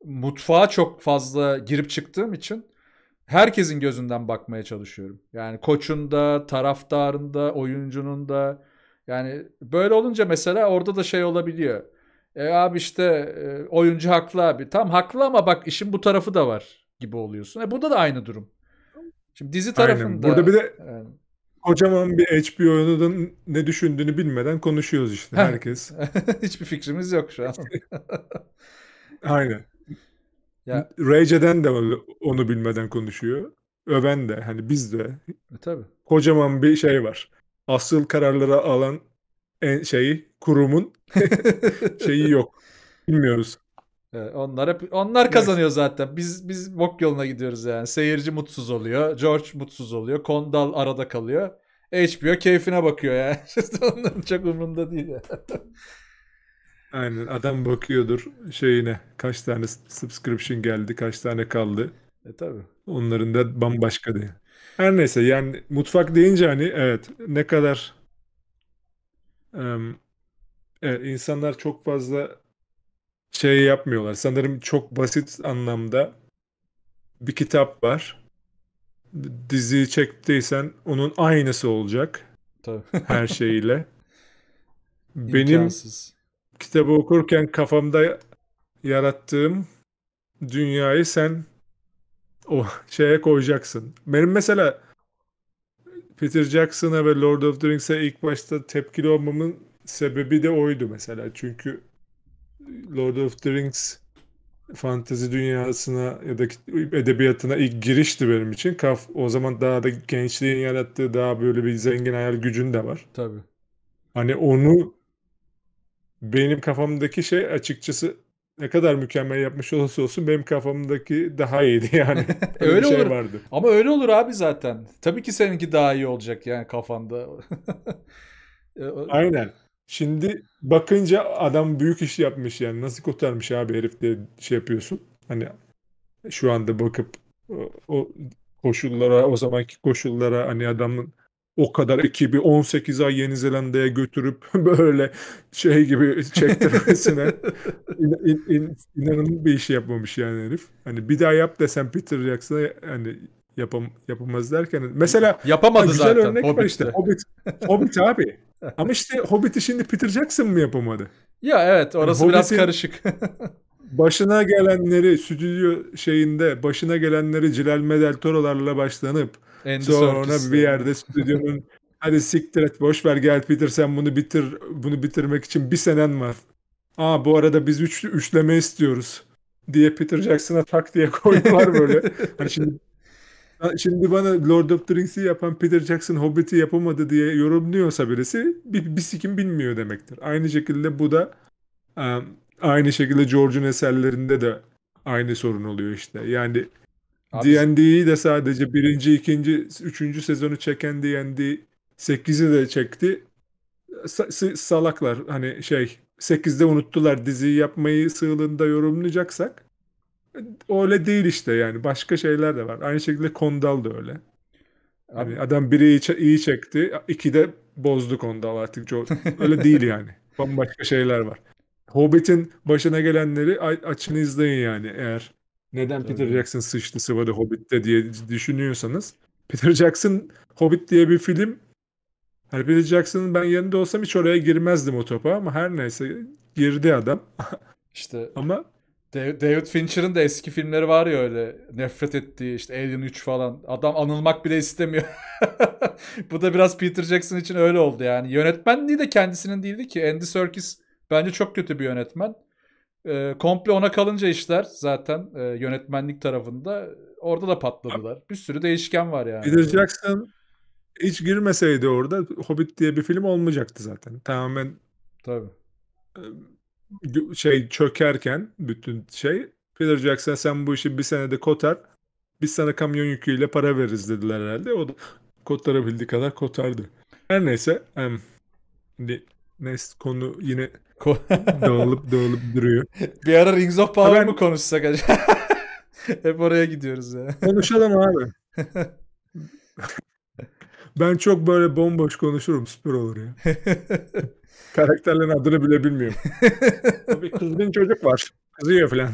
mutfağa çok fazla girip çıktığım için herkesin gözünden bakmaya çalışıyorum. Yani koçun da, taraftarın da, oyuncunun da. Yani böyle olunca mesela orada da şey olabiliyor. E abi işte e, oyuncu haklı abi. Tam haklı ama bak işin bu tarafı da var gibi oluyorsun. E burada da aynı durum. Şimdi dizi tarafında. Aynen. Burada bir de yani, kocaman bir HBO'nun ne düşündüğünü bilmeden konuşuyoruz işte herkes. Hiçbir fikrimiz yok şu an. Aynen. Ya, Rage de onu bilmeden konuşuyor. Öven de hani biz de. E, tabii. Kocaman bir şey var. Asıl kararları alan en şeyi kurumun şeyi yok. Bilmiyoruz. E, onlar hep onlar kazanıyor zaten. Biz biz bok yoluna gidiyoruz yani. Seyirci mutsuz oluyor, George mutsuz oluyor, Kondal arada kalıyor. HBO keyfine bakıyor Yani. Onların çok umurunda değil. Ya. Aynen adam bakıyordur şeyine kaç tane subscription geldi kaç tane kaldı. E tabi. Onların da bambaşka diye. Her neyse yani mutfak deyince hani evet ne kadar evet, insanlar çok fazla şey yapmıyorlar. Sanırım çok basit anlamda bir kitap var. dizi çektiysen onun aynısı olacak. Tabii. Her şeyiyle. Benim İmkansız kitabı okurken kafamda yarattığım dünyayı sen o şeye koyacaksın. Benim mesela Peter Jackson'a ve Lord of the Rings'e ilk başta tepkili olmamın sebebi de oydu mesela. Çünkü Lord of the Rings fantezi dünyasına ya da edebiyatına ilk girişti benim için. Kaf o zaman daha da gençliğin yarattığı daha böyle bir zengin hayal gücün de var. Tabii. Hani onu benim kafamdaki şey açıkçası ne kadar mükemmel yapmış olursa olsun benim kafamdaki daha iyiydi yani. öyle, şey olur. Vardı. Ama öyle olur abi zaten. Tabii ki seninki daha iyi olacak yani kafanda. E, Aynen. Şimdi bakınca adam büyük iş yapmış yani. Nasıl kurtarmış abi herif diye şey yapıyorsun. Hani şu anda bakıp o koşullara, o zamanki koşullara hani adamın o kadar ekibi 18 ay Yeni Zelanda'ya götürüp böyle şey gibi çektirmesine in, in, in, inanılmaz bir iş yapmamış yani herif. Hani bir daha yap desen Peter Jackson'a hani yapam, yapamaz derken mesela yapamadı güzel zaten örnek Hobbit'te. işte Hobbit, Hobbit abi. Ama işte Hobbit'i şimdi Peter Jackson mı yapamadı? Ya evet hani orası yani biraz karışık. başına gelenleri stüdyo şeyinde başına gelenleri Cilal Medel Toro'larla başlanıp Sonra Serkis'te. bir yerde stüdyonun hadi siktir et boş ver gel Peter sen bunu bitir bunu bitirmek için bir senen var. Aa bu arada biz üç, üçleme istiyoruz diye Peter Jackson'a tak diye koydular böyle. hani şimdi Şimdi bana Lord of the Rings'i yapan Peter Jackson Hobbit'i yapamadı diye yorumluyorsa birisi bir, bir sikim bilmiyor demektir. Aynı şekilde bu da aynı şekilde George'un eserlerinde de aynı sorun oluyor işte. Yani D&D'yi de sadece birinci, ikinci, üçüncü sezonu çeken D&D 8'i de çekti. Sa- salaklar hani şey 8'de unuttular dizi yapmayı sığlığında yorumlayacaksak. Öyle değil işte yani başka şeyler de var. Aynı şekilde Kondal da öyle. Hani Abi. Yani adam biri iyi, ç- iyi çekti, iki de bozdu Kondal artık. Öyle değil yani. Bambaşka şeyler var. Hobbit'in başına gelenleri açın izleyin yani eğer neden Tabii. Peter Jackson sıçtı sıvadı Hobbit'te diye düşünüyorsanız Peter Jackson Hobbit diye bir film hani Peter Jackson'ın ben yanında olsam hiç oraya girmezdim o topa ama her neyse girdi adam. işte ama David Fincher'ın da eski filmleri var ya öyle nefret ettiği işte Alien 3 falan. Adam anılmak bile istemiyor. Bu da biraz Peter Jackson için öyle oldu yani. Yönetmenliği de kendisinin değildi ki. Andy Serkis bence çok kötü bir yönetmen. E, komple ona kalınca işler zaten e, yönetmenlik tarafında orada da patladılar. Bir sürü değişken var yani. Peter Jackson hiç girmeseydi orada Hobbit diye bir film olmayacaktı zaten. Tamamen Tabii. E, şey çökerken bütün şey Peter Jackson sen bu işi bir senede kotar biz sana kamyon yüküyle para veririz dediler herhalde. O da kotarabildiği kadar kotardı. Her neyse. Um, neyse konu yine dağılıp dağılıp duruyor. Bir ara Rings of Power ben... mı konuşsak acaba? Hep oraya gidiyoruz ya. Konuşalım abi. ben çok böyle bomboş konuşurum süper olur ya. Karakterlerin adını bile bilmiyorum. bir kızgın çocuk var. Kızıyor falan.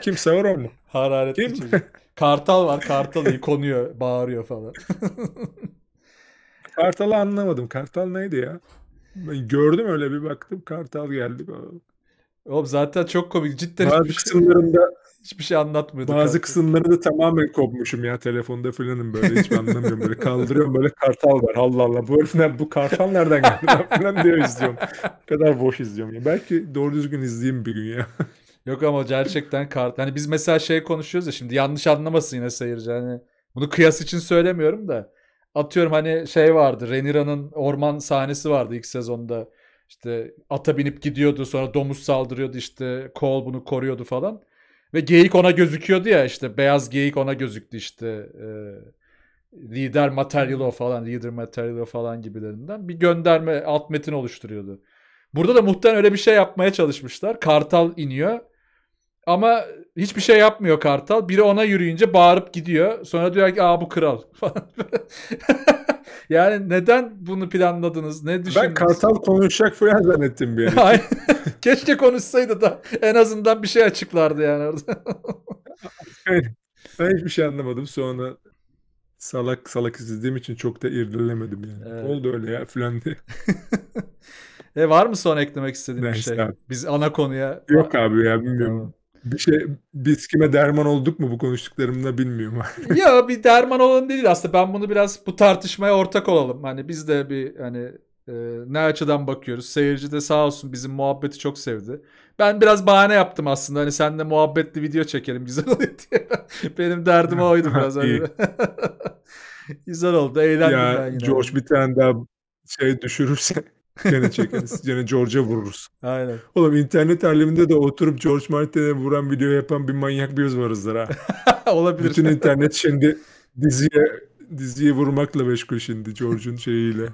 Kimse var mu? Hararetli Kim? çocuk. Kartal var. Kartal iyi konuyor. Bağırıyor falan. Kartal'ı anlamadım. Kartal neydi ya? Ben gördüm öyle bir baktım kartal geldi. Oğlum zaten çok komik. Cidden bazı şey- kısımlarında hiçbir şey anlatmıyordu. Bazı kısımlarında tamamen kopmuşum ya telefonda falanım böyle hiç anlamıyorum. Böyle kaldırıyorum böyle kartal var. Allah Allah bu herifden bu kartal nereden geldi falan diye izliyorum. Bu kadar boş izliyorum. Ya. Belki doğru düzgün izleyeyim bir gün ya. Yok ama gerçekten kart. Hani biz mesela şey konuşuyoruz ya şimdi yanlış anlamasın yine seyirci. Hani bunu kıyas için söylemiyorum da atıyorum hani şey vardı. Renira'nın orman sahnesi vardı ilk sezonda. İşte ata binip gidiyordu sonra domuz saldırıyordu işte Kol bunu koruyordu falan. Ve geyik ona gözüküyordu ya işte beyaz geyik ona gözüktü işte. E, lider materyalo falan, lider materyalo falan gibilerinden bir gönderme alt metin oluşturuyordu. Burada da muhtemelen öyle bir şey yapmaya çalışmışlar. Kartal iniyor. Ama hiçbir şey yapmıyor kartal. Biri ona yürüyünce bağırıp gidiyor. Sonra diyor ki aa bu kral yani neden bunu planladınız? Ne düşündünüz? Ben kartal konuşacak falan zannettim bir yere. Keşke konuşsaydı da en azından bir şey açıklardı yani orada. ben hiçbir şey anlamadım. Sonra salak salak izlediğim için çok da irdelemedim yani. Evet. Oldu öyle ya filan diye. e var mı son eklemek istediğin bir şey? Abi. Biz ana konuya... Yok abi ya bilmiyorum. Tamam bir şey biz kime derman olduk mu bu konuştuklarımla bilmiyorum. ya bir derman olan değil aslında. Ben bunu biraz bu tartışmaya ortak olalım. Hani biz de bir hani e, ne açıdan bakıyoruz. Seyirci de sağ olsun bizim muhabbeti çok sevdi. Ben biraz bahane yaptım aslında. Hani seninle muhabbetli video çekelim güzel oluyor diye. Benim derdim oydu biraz. hani. güzel oldu. Eğlendim ya, ben yine. George bir tane daha şey düşürürse Gene çekeriz. Gene George'a vururuz. Aynen. Oğlum internet aleminde de oturup George Martin'e vuran video yapan bir manyak bir yüz varızdır ha. Olabilir. Bütün internet şimdi diziye diziye vurmakla meşgul şimdi George'un şeyiyle.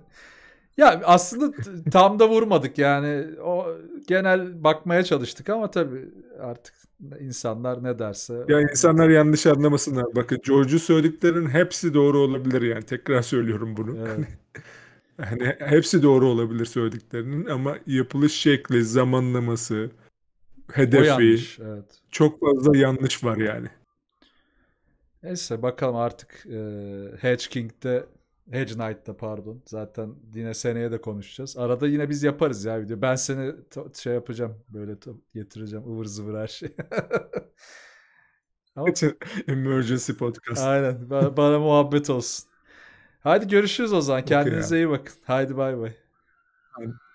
ya aslında tam da vurmadık yani. O genel bakmaya çalıştık ama tabii artık insanlar ne derse. Ya yani insanlar yanlış anlamasınlar. Bakın George'u söylediklerin hepsi doğru olabilir yani. Tekrar söylüyorum bunu. Evet. Hani hepsi doğru olabilir söylediklerinin ama yapılış şekli, zamanlaması, hedefi yanlış, evet. çok fazla yanlış var yani. Neyse bakalım artık e, Hedge King'de Hedge Knight'ta pardon. Zaten yine seneye de konuşacağız. Arada yine biz yaparız ya video. Ben seni şey yapacağım. Böyle getireceğim ıvır zıvır her şey. Ama... Emergency podcast. Aynen. Bana, bana muhabbet olsun. Hadi görüşürüz o zaman. Bakıyor. Kendinize iyi bakın. Haydi bay bay. Aynen.